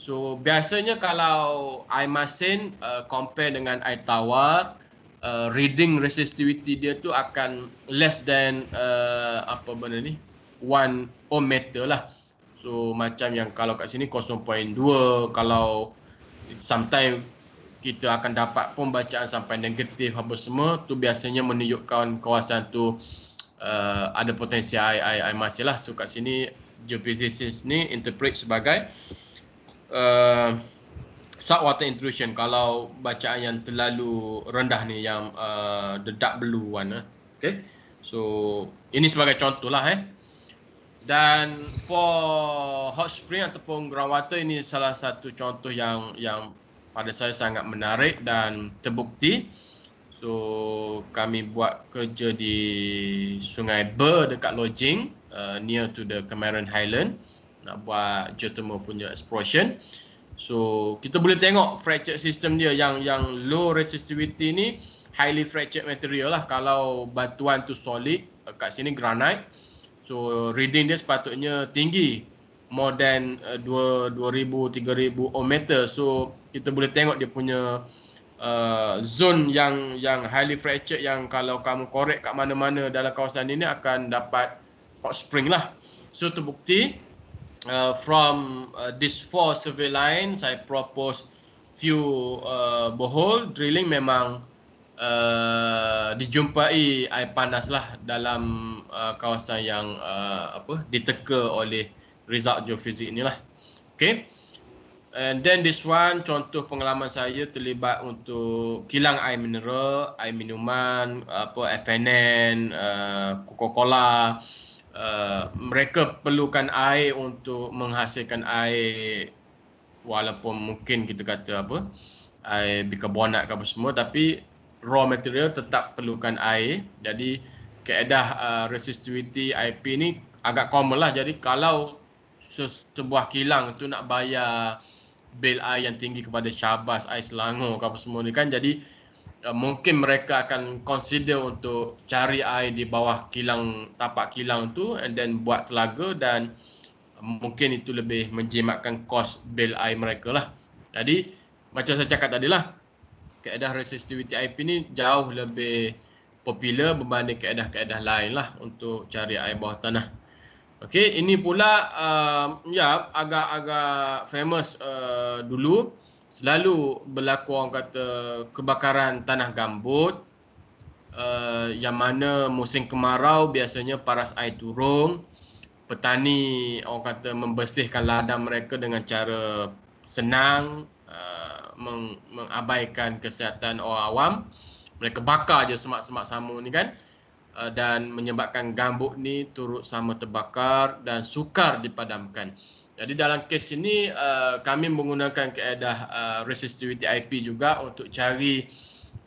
So biasanya kalau I masin uh, compare dengan I tawar, uh, reading resistivity dia tu akan less than uh, apa benda ni? 1 ohm meter lah. So macam yang kalau kat sini 0.2 kalau sometimes kita akan dapat pembacaan sampai negatif apa semua tu biasanya menunjukkan kawasan tu uh, uh, ada potensi I, I, I masih lah. So kat sini geophysicist ni interpret sebagai uh, saltwater intrusion. Kalau bacaan yang terlalu rendah ni yang uh, the dark blue eh. one. Okay. So ini sebagai contoh lah eh. Dan for hot spring ataupun groundwater ini salah satu contoh yang yang pada saya sangat menarik dan terbukti So kami buat kerja di Sungai Ber dekat Lodging uh, near to the Cameron Highland nak buat geothermal punya explosion. So kita boleh tengok fracture system dia yang yang low resistivity ni highly fractured material lah kalau batuan tu solid uh, kat sini granite. So reading dia sepatutnya tinggi more than uh, 2 2000 3000 ohm meter. So kita boleh tengok dia punya Uh, zone yang yang highly fractured yang kalau kamu korek kat mana-mana dalam kawasan ini akan dapat hot spring lah. So terbukti uh, from uh, this four survey line saya propose few uh, borehole drilling memang uh, dijumpai air panas lah dalam uh, kawasan yang uh, apa diteka oleh result geofizik inilah. Okay. And then this one contoh pengalaman saya terlibat untuk kilang air mineral, air minuman, apa FNN, uh, Coca-Cola. Uh, mereka perlukan air untuk menghasilkan air walaupun mungkin kita kata apa air bikarbonat ke apa semua tapi raw material tetap perlukan air. Jadi keadaan uh, resistivity IP ni agak common lah. Jadi kalau sebuah kilang tu nak bayar bail air yang tinggi kepada Syabas, Ais Langor apa semua ni kan. Jadi uh, mungkin mereka akan consider untuk cari air di bawah kilang tapak kilang tu and then buat telaga dan mungkin itu lebih menjimatkan kos bail air mereka lah. Jadi macam saya cakap tadi lah, keadaan resistivity IP ni jauh lebih popular berbanding keadaan-keadaan lain lah untuk cari air bawah tanah. Okey, ini pula uh, ya agak-agak famous uh, dulu selalu berlaku orang kata kebakaran tanah gambut uh, yang mana musim kemarau biasanya paras air turun petani orang kata membersihkan ladang mereka dengan cara senang uh, meng- mengabaikan kesihatan orang awam mereka bakar je semak-semak samun ni kan uh, Uh, dan menyebabkan gambut ni turut sama terbakar dan sukar dipadamkan. Jadi dalam kes ini uh, kami menggunakan keadaan uh, resistivity IP juga untuk cari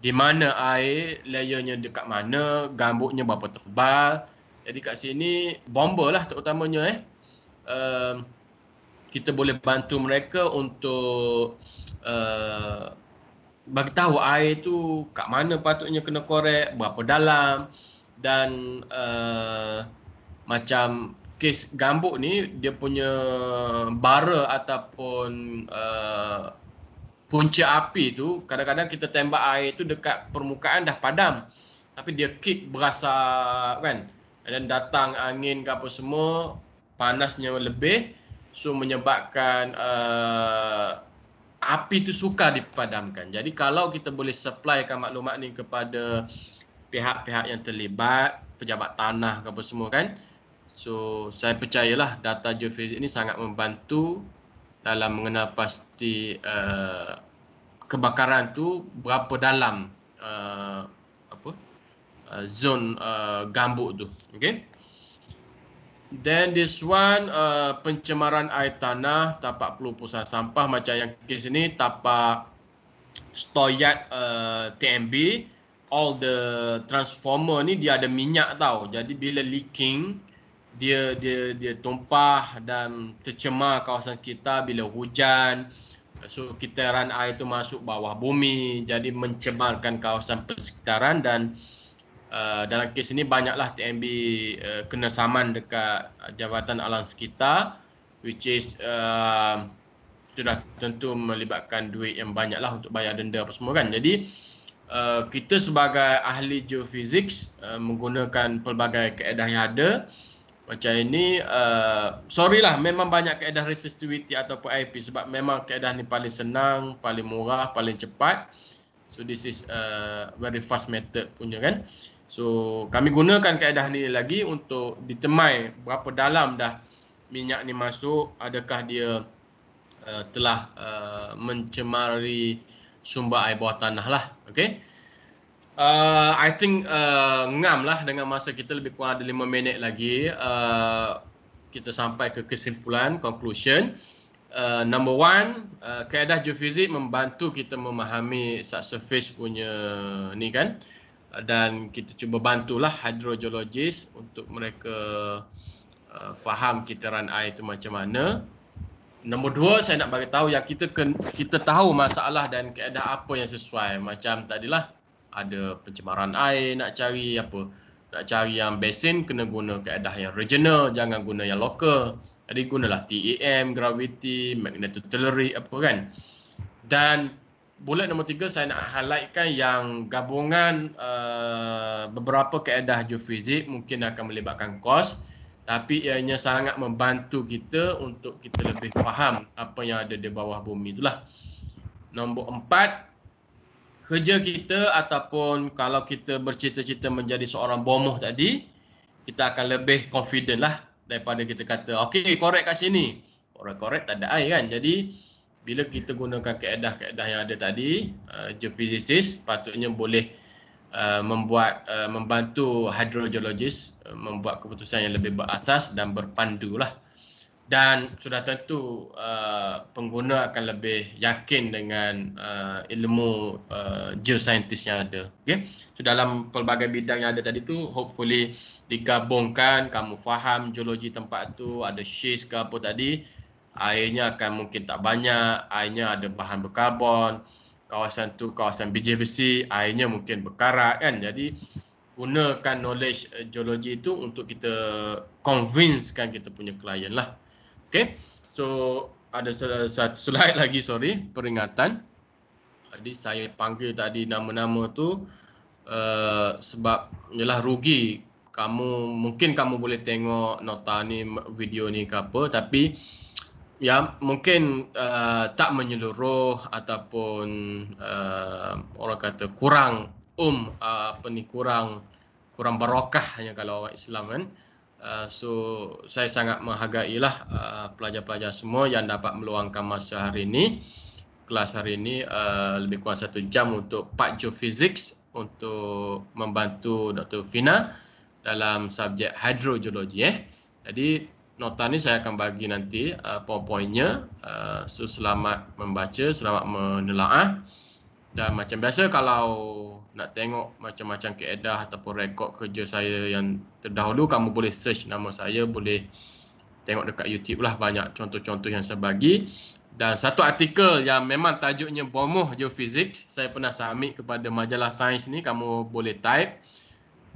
di mana air, layernya dekat mana, gambutnya berapa tebal. Jadi kat sini bomber lah terutamanya eh. Um, kita boleh bantu mereka untuk bagi tahu air tu kat mana patutnya kena korek, berapa dalam dan uh, macam kes gambut ni dia punya bara ataupun uh, punca api tu kadang-kadang kita tembak air tu dekat permukaan dah padam tapi dia kick berasa kan dan datang angin ke apa semua panasnya lebih so menyebabkan uh, api tu sukar dipadamkan jadi kalau kita boleh supplykan maklumat ni kepada pihak-pihak yang terlibat, pejabat tanah ke apa semua kan. So saya percayalah data geofizik ini sangat membantu dalam mengenal pasti uh, kebakaran tu berapa dalam uh, apa uh, zon uh, gambut tu. Okay. Then this one uh, pencemaran air tanah tapak pelupusan sampah macam yang kes ini tapak stoyat uh, TMB all the transformer ni dia ada minyak tau. Jadi bila leaking dia dia dia tumpah dan tercemar kawasan kita bila hujan. So kita run air tu masuk bawah bumi jadi mencemarkan kawasan persekitaran dan uh, dalam kes ini banyaklah TMB uh, kena saman dekat Jabatan Alam Sekitar which is uh, sudah tentu melibatkan duit yang banyaklah untuk bayar denda apa semua kan. Jadi uh, uh, kita sebagai ahli geofizik uh, menggunakan pelbagai keadaan yang ada macam ini uh, sorry lah memang banyak keadaan resistivity ataupun IP sebab memang keadaan ni paling senang, paling murah, paling cepat. So this is a very fast method punya kan. So kami gunakan keadaan ni lagi untuk ditemai berapa dalam dah minyak ni masuk, adakah dia uh, telah uh, mencemari sumber air bawah tanah lah. Okay. Uh, I think uh, ngam lah dengan masa kita lebih kurang ada lima minit lagi uh, kita sampai ke kesimpulan, conclusion. Uh, number one, uh, kaedah geofizik membantu kita memahami subsurface punya ni kan uh, dan kita cuba bantulah hidrogeologis untuk mereka uh, faham kitaran air itu macam mana. Nombor dua, saya nak bagi tahu yang kita ken, kita tahu masalah dan keadaan apa yang sesuai. Macam tadilah ada pencemaran air nak cari apa. Nak cari yang basin kena guna keadaan yang regional, jangan guna yang lokal. Jadi gunalah TEM, gravity, magnetotellery apa kan. Dan bullet nombor tiga saya nak highlightkan yang gabungan uh, beberapa keadaan geofizik mungkin akan melibatkan kos tapi ianya sangat membantu kita untuk kita lebih faham apa yang ada di bawah bumi itulah. Nombor empat, kerja kita ataupun kalau kita bercita-cita menjadi seorang bomoh tadi, kita akan lebih confident lah daripada kita kata, okey, korek kat sini. Korek-korek tak ada air kan. Jadi, bila kita gunakan keedah-keedah yang ada tadi, uh, eh, geophysicist, patutnya boleh Uh, membuat uh, membantu hidrogeologis uh, membuat keputusan yang lebih berasas dan berpandu lah dan sudah tentu uh, pengguna akan lebih yakin dengan uh, ilmu uh, geoscientist yang ada. Okay? So, dalam pelbagai bidang yang ada tadi tu, hopefully digabungkan, kamu faham geologi tempat tu, ada schist ke apa tadi, airnya akan mungkin tak banyak, airnya ada bahan berkarbon, uh, kawasan tu kawasan biji besi, airnya mungkin berkarat kan. Jadi gunakan knowledge eh, geologi itu untuk kita convincekan kita punya klien lah. Okay. So ada satu slide lagi sorry peringatan. Jadi saya panggil tadi nama-nama tu uh, sebab ialah rugi kamu mungkin kamu boleh tengok nota ni video ni ke apa tapi uh, ya mungkin uh, tak menyeluruh ataupun uh, orang kata kurang um uh, apa ni kurang kurang hanya kalau orang Islam kan uh, so saya sangat menghargailah uh, pelajar-pelajar semua yang dapat meluangkan masa hari ini kelas hari ini uh, lebih kurang satu jam untuk Pak Jo geophysics untuk membantu Dr. Fina dalam subjek hidrogeologi eh. Jadi nota ni saya akan bagi nanti uh, PowerPoint-nya. Uh, so selamat membaca, selamat menelaah. Dan macam biasa kalau nak tengok macam-macam keedah ataupun rekod kerja saya yang terdahulu, kamu boleh search nama saya, boleh tengok dekat YouTube lah banyak contoh-contoh yang saya bagi. Dan satu artikel yang memang tajuknya Bomoh Geophysics, saya pernah submit kepada majalah sains ni, kamu boleh type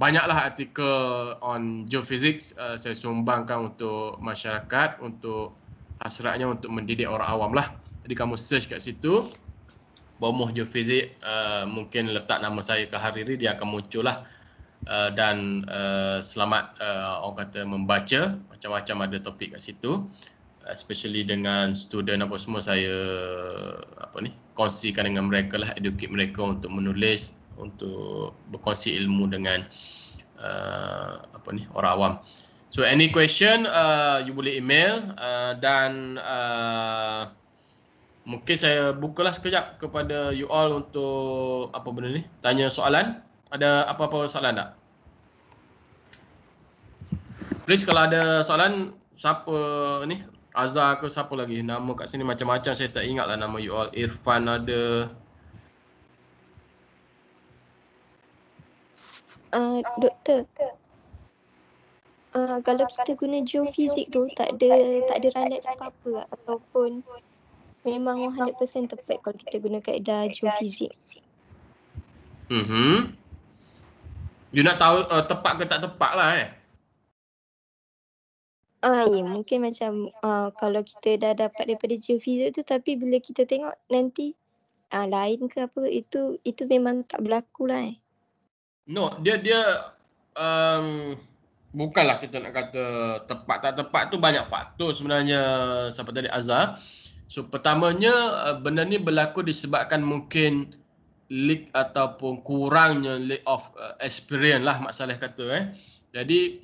banyaklah artikel on geophysics uh, saya sumbangkan untuk masyarakat untuk hasratnya untuk mendidik orang awam lah. Jadi kamu search kat situ bomoh geofisik uh, mungkin letak nama saya ke hari ini dia akan muncul lah uh, dan uh, selamat uh, orang kata membaca macam-macam ada topik kat situ uh, especially dengan student apa semua saya apa ni kongsikan dengan mereka lah educate mereka untuk menulis untuk berkongsi ilmu dengan uh, apa ni orang awam. So any question uh, you boleh email uh, dan uh, mungkin saya bukalah sekejap kepada you all untuk apa benda ni tanya soalan. Ada apa-apa soalan tak? Please kalau ada soalan siapa ni Azhar ke siapa lagi nama kat sini macam-macam saya tak ingat lah nama you all Irfan ada uh, doktor. Uh, kalau kita guna geofizik tu tak ada tak ada ralat apa-apa ataupun memang 100% tepat kalau kita guna kaedah geofizik. Mhm. You nak tahu uh, tepat ke tak tepat lah eh? Ah, ya, mungkin macam uh, kalau kita dah dapat daripada geofizik tu tapi bila kita tengok nanti uh, lain ke apa itu itu memang tak berlaku lah eh. No, dia dia um, bukanlah kita nak kata tepat tak tepat tu banyak faktor sebenarnya sampai tadi Azhar. So pertamanya uh, benda ni berlaku disebabkan mungkin leak ataupun kurangnya leak of uh, experience lah Mak Saleh kata eh. Jadi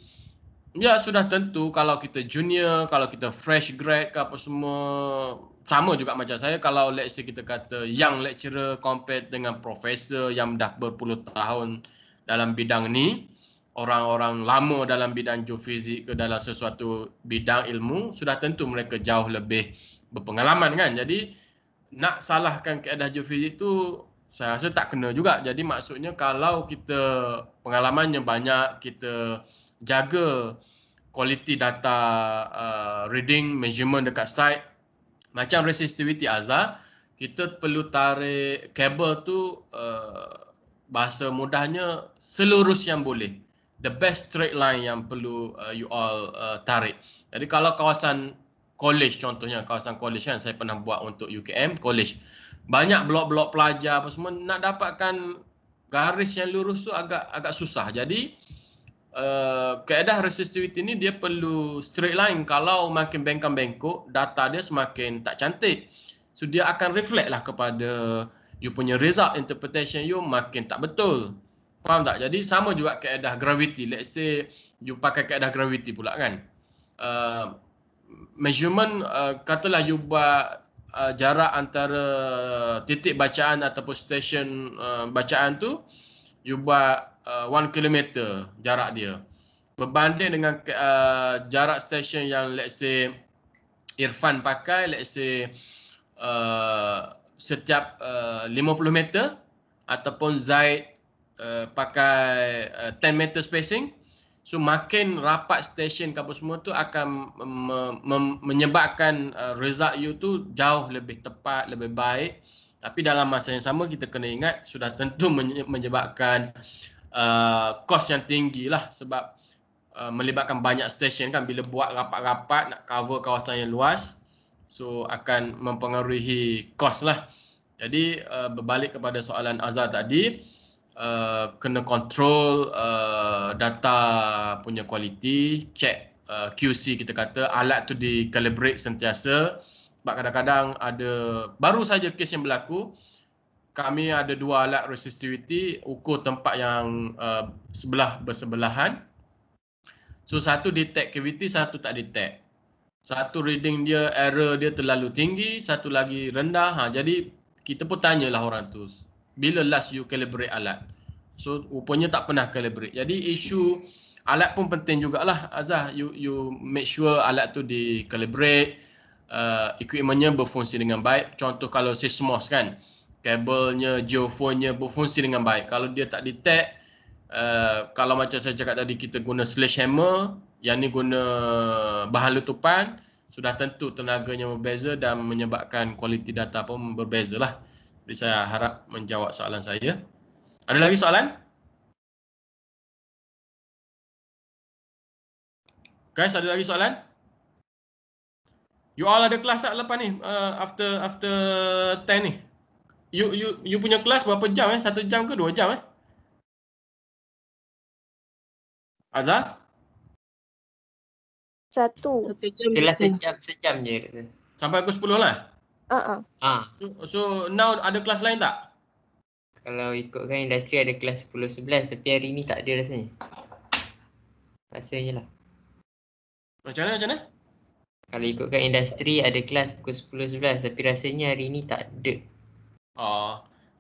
ya sudah tentu kalau kita junior, kalau kita fresh grad ke apa semua sama juga macam saya kalau let's say kita kata young lecturer compare dengan professor yang dah berpuluh tahun dalam bidang ni orang-orang lama dalam bidang geofizik ke dalam sesuatu bidang ilmu sudah tentu mereka jauh lebih berpengalaman kan jadi nak salahkan keadaan geofizik tu saya rasa tak kena juga jadi maksudnya kalau kita pengalamannya banyak kita jaga kualiti data uh, reading measurement dekat site macam resistivity azar kita perlu tarik kabel tu uh, bahasa mudahnya selurus yang boleh the best straight line yang perlu uh, you all uh, tarik jadi kalau kawasan college contohnya kawasan college kan saya pernah buat untuk UKM college banyak blok-blok pelajar apa semua nak dapatkan garis yang lurus tu agak agak susah jadi Uh, keadaan resistivity ni dia perlu straight line kalau makin bengkang bengkuk data dia semakin tak cantik so dia akan reflect lah kepada you punya result interpretation you makin tak betul. Faham tak? Jadi sama juga keadaan graviti. Let's say you pakai keadaan graviti pula kan. Uh, measurement, uh, katalah you buat uh, jarak antara titik bacaan ataupun station uh, bacaan tu, you buat 1km uh, jarak dia. Berbanding dengan uh, jarak station yang let's say Irfan pakai, let's say uh, setiap eh, uh, 50 meter ataupun Zaid uh, eh, pakai uh, eh, 10 meter spacing so makin rapat stesen kamu semua tu akan me- me- menyebabkan uh, result you tu jauh lebih tepat lebih baik tapi dalam masa yang sama kita kena ingat sudah tentu menyebabkan uh, kos yang tinggi lah sebab uh, melibatkan banyak stesen kan bila buat rapat-rapat nak cover kawasan yang luas So akan mempengaruhi kos lah. Jadi uh, berbalik kepada soalan Azhar tadi, uh, kena kontrol uh, eh, data punya kualiti, check uh, QC kita kata, alat tu di-calibrate sentiasa. Sebab kadang-kadang ada, baru saja kes yang berlaku, kami ada dua alat resistivity ukur tempat yang uh, sebelah bersebelahan. So satu detect cavity, satu tak detect satu reading dia error dia terlalu tinggi, satu lagi rendah. Ha, jadi kita pun tanyalah orang tu. Bila last you calibrate alat? So rupanya tak pernah calibrate. Jadi isu alat pun penting jugalah Azah. You you make sure alat tu di calibrate. Uh, equipmentnya berfungsi dengan baik. Contoh kalau sismos kan. Kabelnya, geofonnya berfungsi dengan baik. Kalau dia tak detect, uh, kalau macam saya cakap tadi kita guna sledgehammer, yang ni guna bahan letupan sudah tentu tenaganya berbeza dan menyebabkan kualiti data pun berbezalah. Jadi saya harap menjawab soalan saya. Ada lagi soalan? Guys, ada lagi soalan? You all ada kelas tak lepas ni? Uh, after after 10 ni? You, you, you punya kelas berapa jam eh? Satu jam ke dua jam eh? Azhar? satu. Satu jam. sejam, sejam je. Sampai pukul sepuluh lah? Uh-uh. Ha. So, so now ada kelas lain tak? Kalau ikutkan industri ada kelas sepuluh sebelas. tapi hari ni tak ada rasanya. Rasanya lah. Macam mana? Macam mana? Kalau ikutkan industri ada kelas pukul sepuluh sebelas. tapi rasanya hari ni tak ada. Oh. Uh,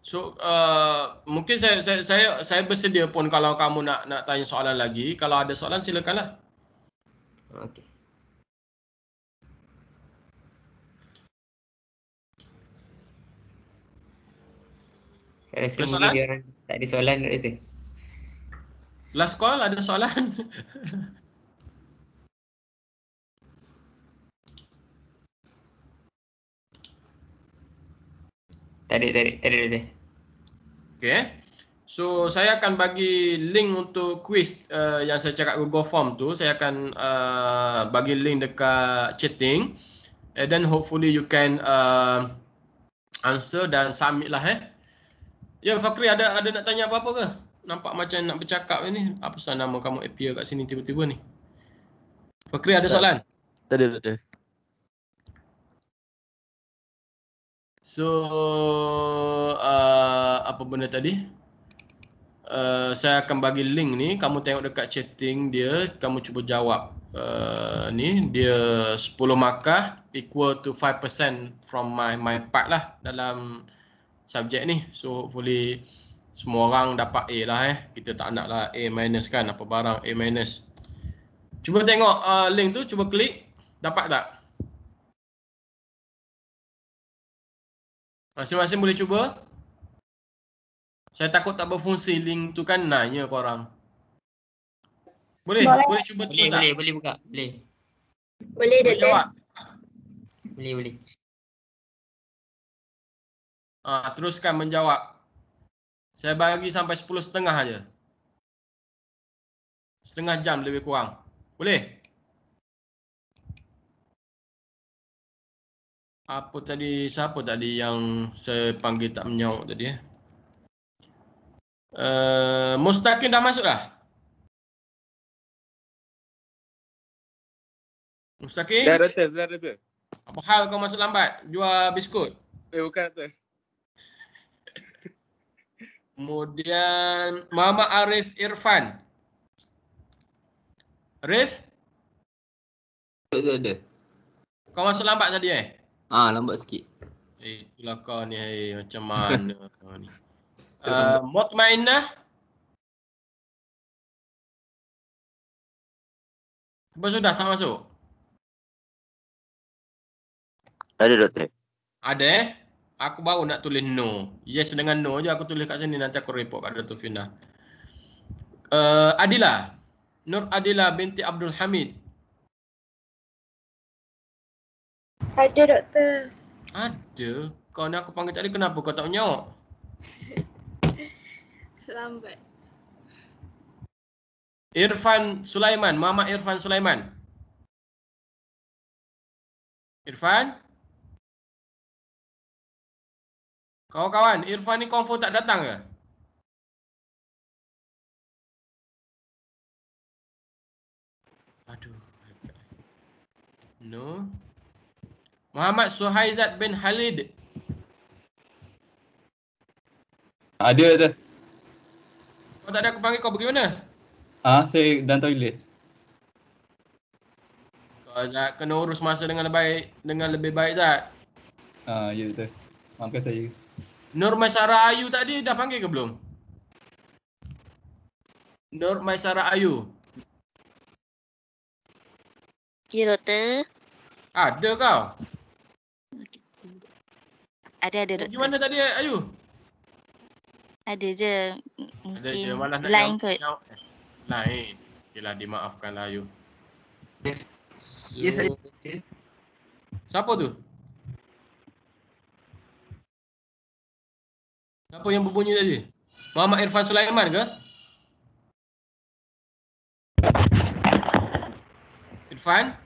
so uh, mungkin saya, saya saya saya bersedia pun kalau kamu nak nak tanya soalan lagi. Kalau ada soalan silakanlah. Okay. Saya rasa ada mungkin soalan? dia tak ada soalan untuk itu. Last call, ada soalan? Tadi tadi tadi ada, Okay. So saya akan bagi link untuk quiz uh, yang saya cakap Google Form tu. Saya akan uh, bagi link dekat chatting. And then hopefully you can uh, answer dan submit lah eh. Ya yeah, Fakri ada ada nak tanya apa-apa ke? Nampak macam nak bercakap ni. Apa sah nama kamu appear kat sini tiba-tiba ni? Fakri ada soalan? Tak ada, tak ada. So, uh, apa benda tadi? Eh, saya akan bagi link ni kamu tengok dekat chatting dia kamu cuba jawab uh, ni dia 10 markah equal to 5% from my my part lah dalam subjek ni so hopefully semua orang dapat A lah eh kita tak nak lah A minus kan apa barang A minus cuba tengok uh, link tu cuba klik dapat tak masing-masing boleh cuba saya takut tak berfungsi link tu kan nanya korang. Boleh? Boleh, boleh cuba boleh, tulis Boleh, boleh buka. Boleh. Boleh, boleh Boleh, boleh. Ha, teruskan menjawab. Saya bagi sampai sepuluh setengah aja. Setengah jam lebih kurang. Boleh? Apa tadi, siapa tadi yang saya panggil tak menyawak tadi eh? Eh, Mustaqim dah masuk dah? Mustaqim? Dah rata, dah rata. Apa hal kau masuk lambat? Jual biskut? Eh bukan tu. Kemudian Mama Arif Irfan. Arif? Ada, Kau masuk lambat tadi eh? Ah, lambat sikit. Eh, itulah kau ni. Eh, macam mana kau ni? Ah, mutmainnah Apa sudah tak masuk? Ada doktor. Ada eh? Aku baru nak tulis no. Yes dengan no je aku tulis kat sini nanti aku report kat Datuk Fina. Uh, eh, Adila. Nur Adila binti Abdul Hamid. Ada doktor. Ada. Kau ni aku panggil tadi kenapa kau tak menyok? terlambat. Irfan Sulaiman, Mama Irfan Sulaiman. Irfan? Kawan-kawan, Irfan ni konfo tak datang ke? No. Muhammad Suhaizat bin Halid. Ada ah, ada. Kalau tak ada aku panggil kau pergi mana? Ah, saya dalam toilet. Kau Zat, kena urus masa dengan lebih baik, dengan lebih baik Zat. Ah, ya betul. Maafkan saya. Nur Maisara Ayu tadi dah panggil ke belum? Nur Maisara Ayu. Ya, doktor. Ada kau? Ada, ada, doktor. Gimana tadi, Ayu? Ada je Mungkin lain jauh, kot eh. Lain Yelah dimaafkan lah you yes, yes, Siapa tu? Siapa yang berbunyi tadi? Muhammad Irfan Sulaiman ke? Irfan?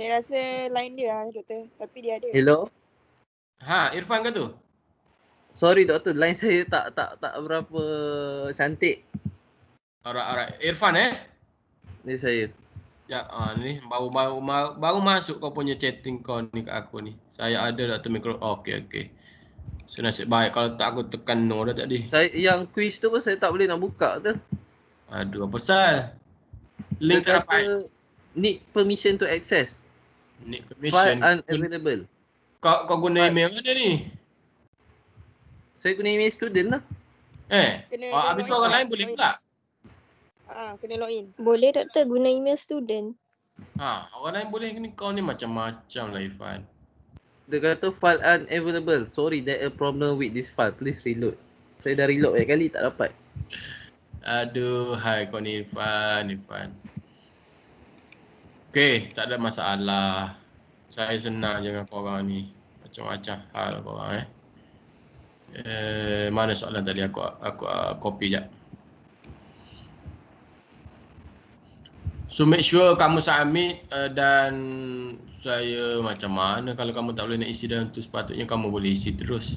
Saya rasa lain dia lah doktor Tapi dia ada Hello Ha, Irfan ke tu? sorry doktor lain saya tak tak tak berapa cantik alright alright Irfan eh ni saya ya ah uh, ni baru baru baru masuk kau punya chatting kau ni kat aku ni saya ada doktor mikro oh, okey okey so nasib baik kalau tak aku tekan no dah tadi saya yang quiz tu pun saya tak boleh nak buka tu aduh apa pasal link kat apa ni permission to access ni permission file unavailable kau kau guna email mana ni saya kena email student lah. Eh, kena, ah, habis tu orang lain boleh pula? Ah, kena log in. Boleh doktor guna email student. Ah, orang lain boleh kena kau ni macam-macam lah Ifan. Dia kata file unavailable. Sorry, there a problem with this file. Please reload. Saya dah reload banyak kali tak dapat. Aduh, hai kau ni Ifan, Ifan. Okay, tak ada masalah. Saya senang je dengan korang ni. Macam-macam hal korang eh. Eh, mana soalan tadi aku aku uh, copy jap. So make sure kamu submit uh, dan saya macam mana kalau kamu tak boleh nak isi dalam tu sepatutnya kamu boleh isi terus.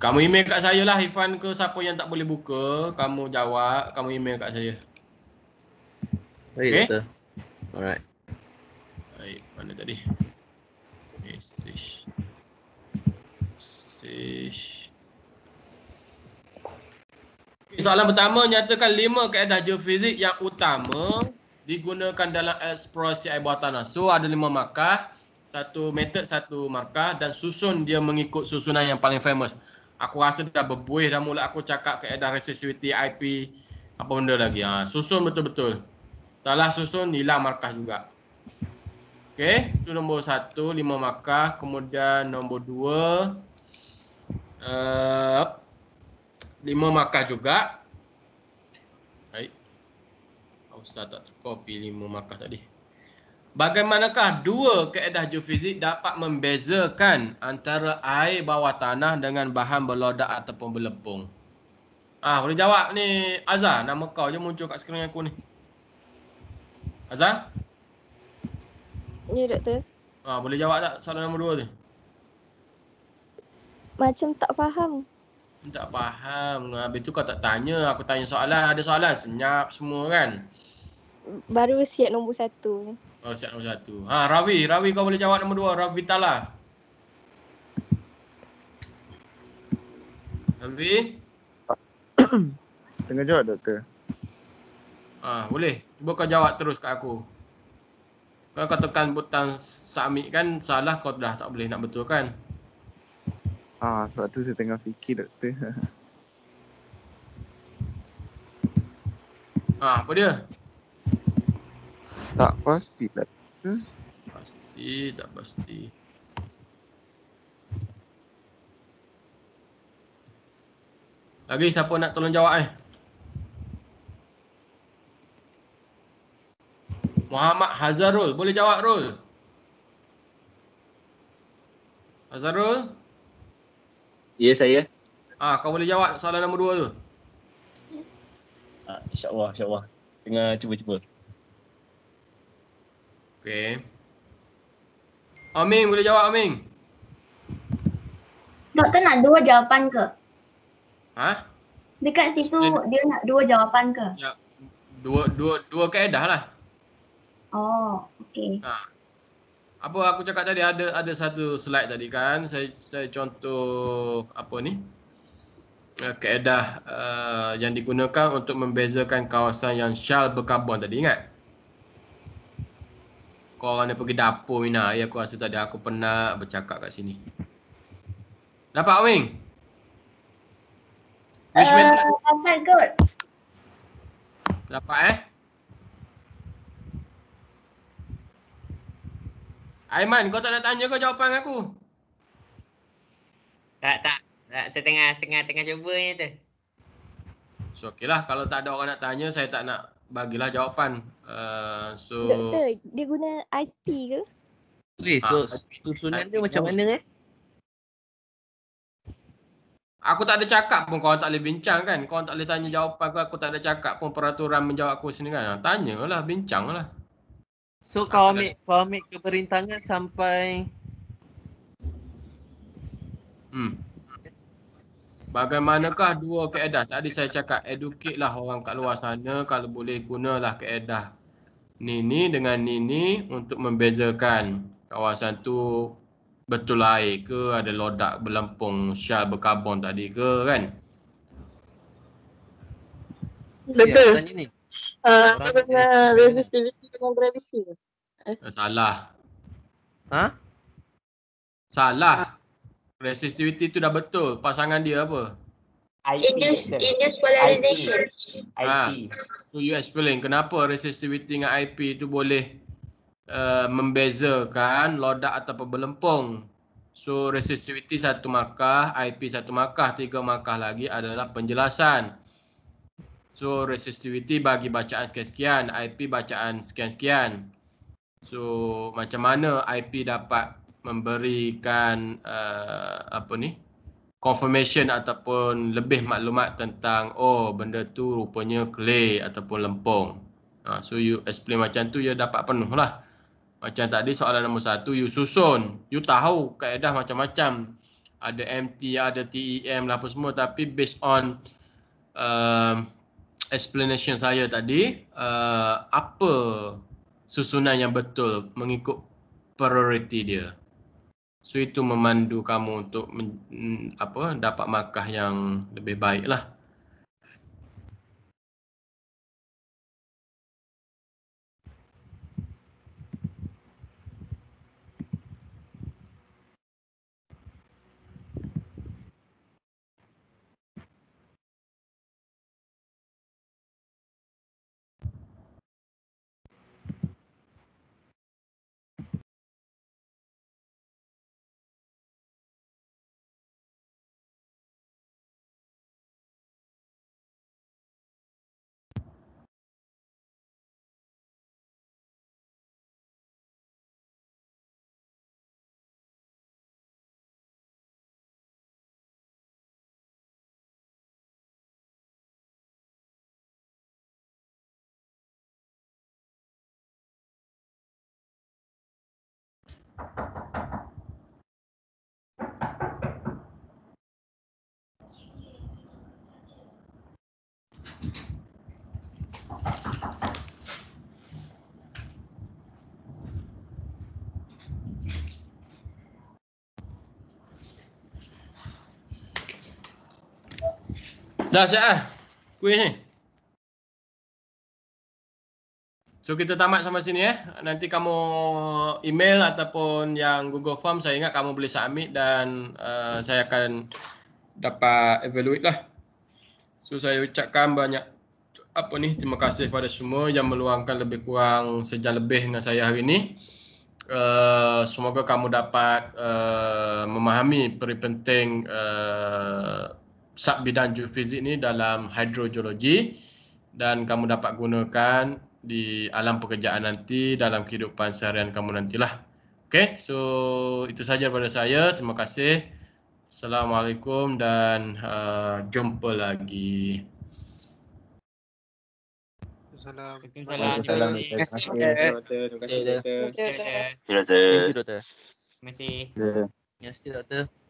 Kamu email kat saya lah Ifan ke siapa yang tak boleh buka, kamu jawab, kamu email kat saya. Baik, okay? Alright. Baik, mana tadi? esses. Soalan pertama nyatakan lima kaedah geofizik yang utama digunakan dalam eksplorasi air bawah tanah. So ada lima markah, satu method, satu markah dan susun dia mengikut susunan yang paling famous. Aku rasa dah berbuih dah mula aku cakap kaedah resistivity IP apa benda lagi. Ha, susun betul-betul. Salah susun hilang markah juga. Okey, tu nombor satu, lima markah. Kemudian nombor dua, uh, lima markah juga. Baik. Ustaz tak terkopi lima markah tadi. Bagaimanakah dua keedah geofizik dapat membezakan antara air bawah tanah dengan bahan berlodak ataupun berlepung? Ah, boleh jawab ni Azah nama kau je muncul kat skrin aku ni. Azah sepatutnya doktor. Ha, boleh jawab tak soalan nombor dua tu? Macam tak faham. Tak faham. Habis tu kau tak tanya. Aku tanya soalan. Ada soalan? Senyap semua kan? Baru siap nombor satu. Baru siap nombor satu. Ha, Rawi. Rawi, kau boleh jawab nombor dua. Ravi Tala. Rawi Tengah jawab doktor. Ah ha, boleh. Cuba kau jawab terus kat aku. Kalau kau tekan butang submit kan salah kau dah tak boleh nak betulkan. Ah sebab tu saya tengah fikir doktor. ah apa dia? Tak pasti lah. Pasti tak pasti. Lagi siapa nak tolong jawab eh? Muhammad Hazarul. Boleh jawab, Rul? Hazarul? Ya, saya. Ah, ha, kau boleh jawab soalan nombor dua tu. Ah, insya-Allah, insya-Allah. Tengah cuba-cuba. Okey. Amin, boleh jawab Amin? Doktor nak dua jawapan ke? Ha? Dekat situ dia nak dua jawapan ke? Ya, dua dua dua kaedah lah. Oh, okey. Ha. Apa aku cakap tadi ada ada satu slide tadi kan saya saya contoh apa ni? Eh, Kaedah uh, eh, yang digunakan untuk membezakan kawasan yang shell berkarbon tadi ingat? Kau orang ni pergi dapur Mina, ya eh, aku rasa tadi aku pernah bercakap kat sini. Dapat Wing? Uh, good. Dapat eh? Aiman, kau tak nak tanya kau jawapan dengan aku? Tak, tak. Tak, saya tengah, tengah, tengah cuba ni tu. So, okey lah. Kalau tak ada orang nak tanya, saya tak nak bagilah jawapan. Uh, so... Doktor, dia guna IP ke? Okay, so ha, susunan IP dia macam mana eh? Aku tak ada cakap pun kau tak boleh bincang kan. Kau tak boleh tanya jawapan aku. Aku tak ada cakap pun peraturan menjawab aku sini kan. Ah, tanyalah, bincanglah. So tak kau ambil kau ambil keberintangan sampai Hmm. Bagaimanakah dua kaedah? Tadi saya cakap educate lah orang kat luar sana kalau boleh gunalah kaedah ni ni dengan ni ni untuk membezakan kawasan tu betul air ke ada lodak berlempung syal berkarbon tadi ke kan? Betul. Ya, apa punya resistivity dengan gravity eh. Eh, Salah. Ha? Salah. Resistivity tu dah betul. Pasangan dia apa? Induced induce polarization. IP. Ha. So you explain kenapa resistivity dengan IP tu boleh Uh, membezakan lodak atau berlempung. So resistivity satu markah, IP satu markah, tiga markah lagi adalah penjelasan. So resistivity bagi bacaan sekian-sekian, IP bacaan sekian-sekian. So macam mana IP dapat memberikan uh, apa ni? confirmation ataupun lebih maklumat tentang oh benda tu rupanya clay ataupun lempung. Ha, so you explain macam tu you ya dapat penuh lah. Macam tadi soalan nombor satu you susun. You tahu kaedah macam-macam. Ada MT, ada TEM lah apa semua tapi based on uh, explanation saya tadi uh, apa susunan yang betul mengikut priority dia so itu memandu kamu untuk men, apa dapat markah yang lebih baiklah Dah sẽ ah. Kuih So kita tamat sama sini ya. Eh. Nanti kamu email ataupun yang Google Form saya ingat kamu boleh submit dan uh, saya akan dapat evaluate lah. So saya ucapkan banyak apa ni terima kasih kepada semua yang meluangkan lebih kurang sejam lebih dengan saya hari ini. Uh, semoga kamu dapat uh, memahami peri penting uh, sub bidang geofizik ni dalam hidrogeologi dan kamu dapat gunakan di alam pekerjaan nanti dalam kehidupan seharian kamu nantilah. Okay, so itu saja pada saya. Terima kasih. Assalamualaikum dan uh, jumpa lagi. Assalamualaikum. Terima kasih. Terima kasih. Terima kasih. Terima kasih. Terima kasih. Terima kasih. Terima kasih. Terima kasih. Terima kasih. Terima kasih. Terima kasih. Terima kasih. Terima kasih. Terima kasih. Terima kasih. Terima kasih. Terima Terima Terima Terima Terima Terima Terima Terima Terima Terima Terima Terima Terima Terima Terima Terima Terima Terima Terima kasih. kasih. kasih. kasih. kasih. kasih. kasih. kasih. kasih. kasih. kasih. kasih. kasih. kasih. kasih. kasih. kasih. kasih. kasih.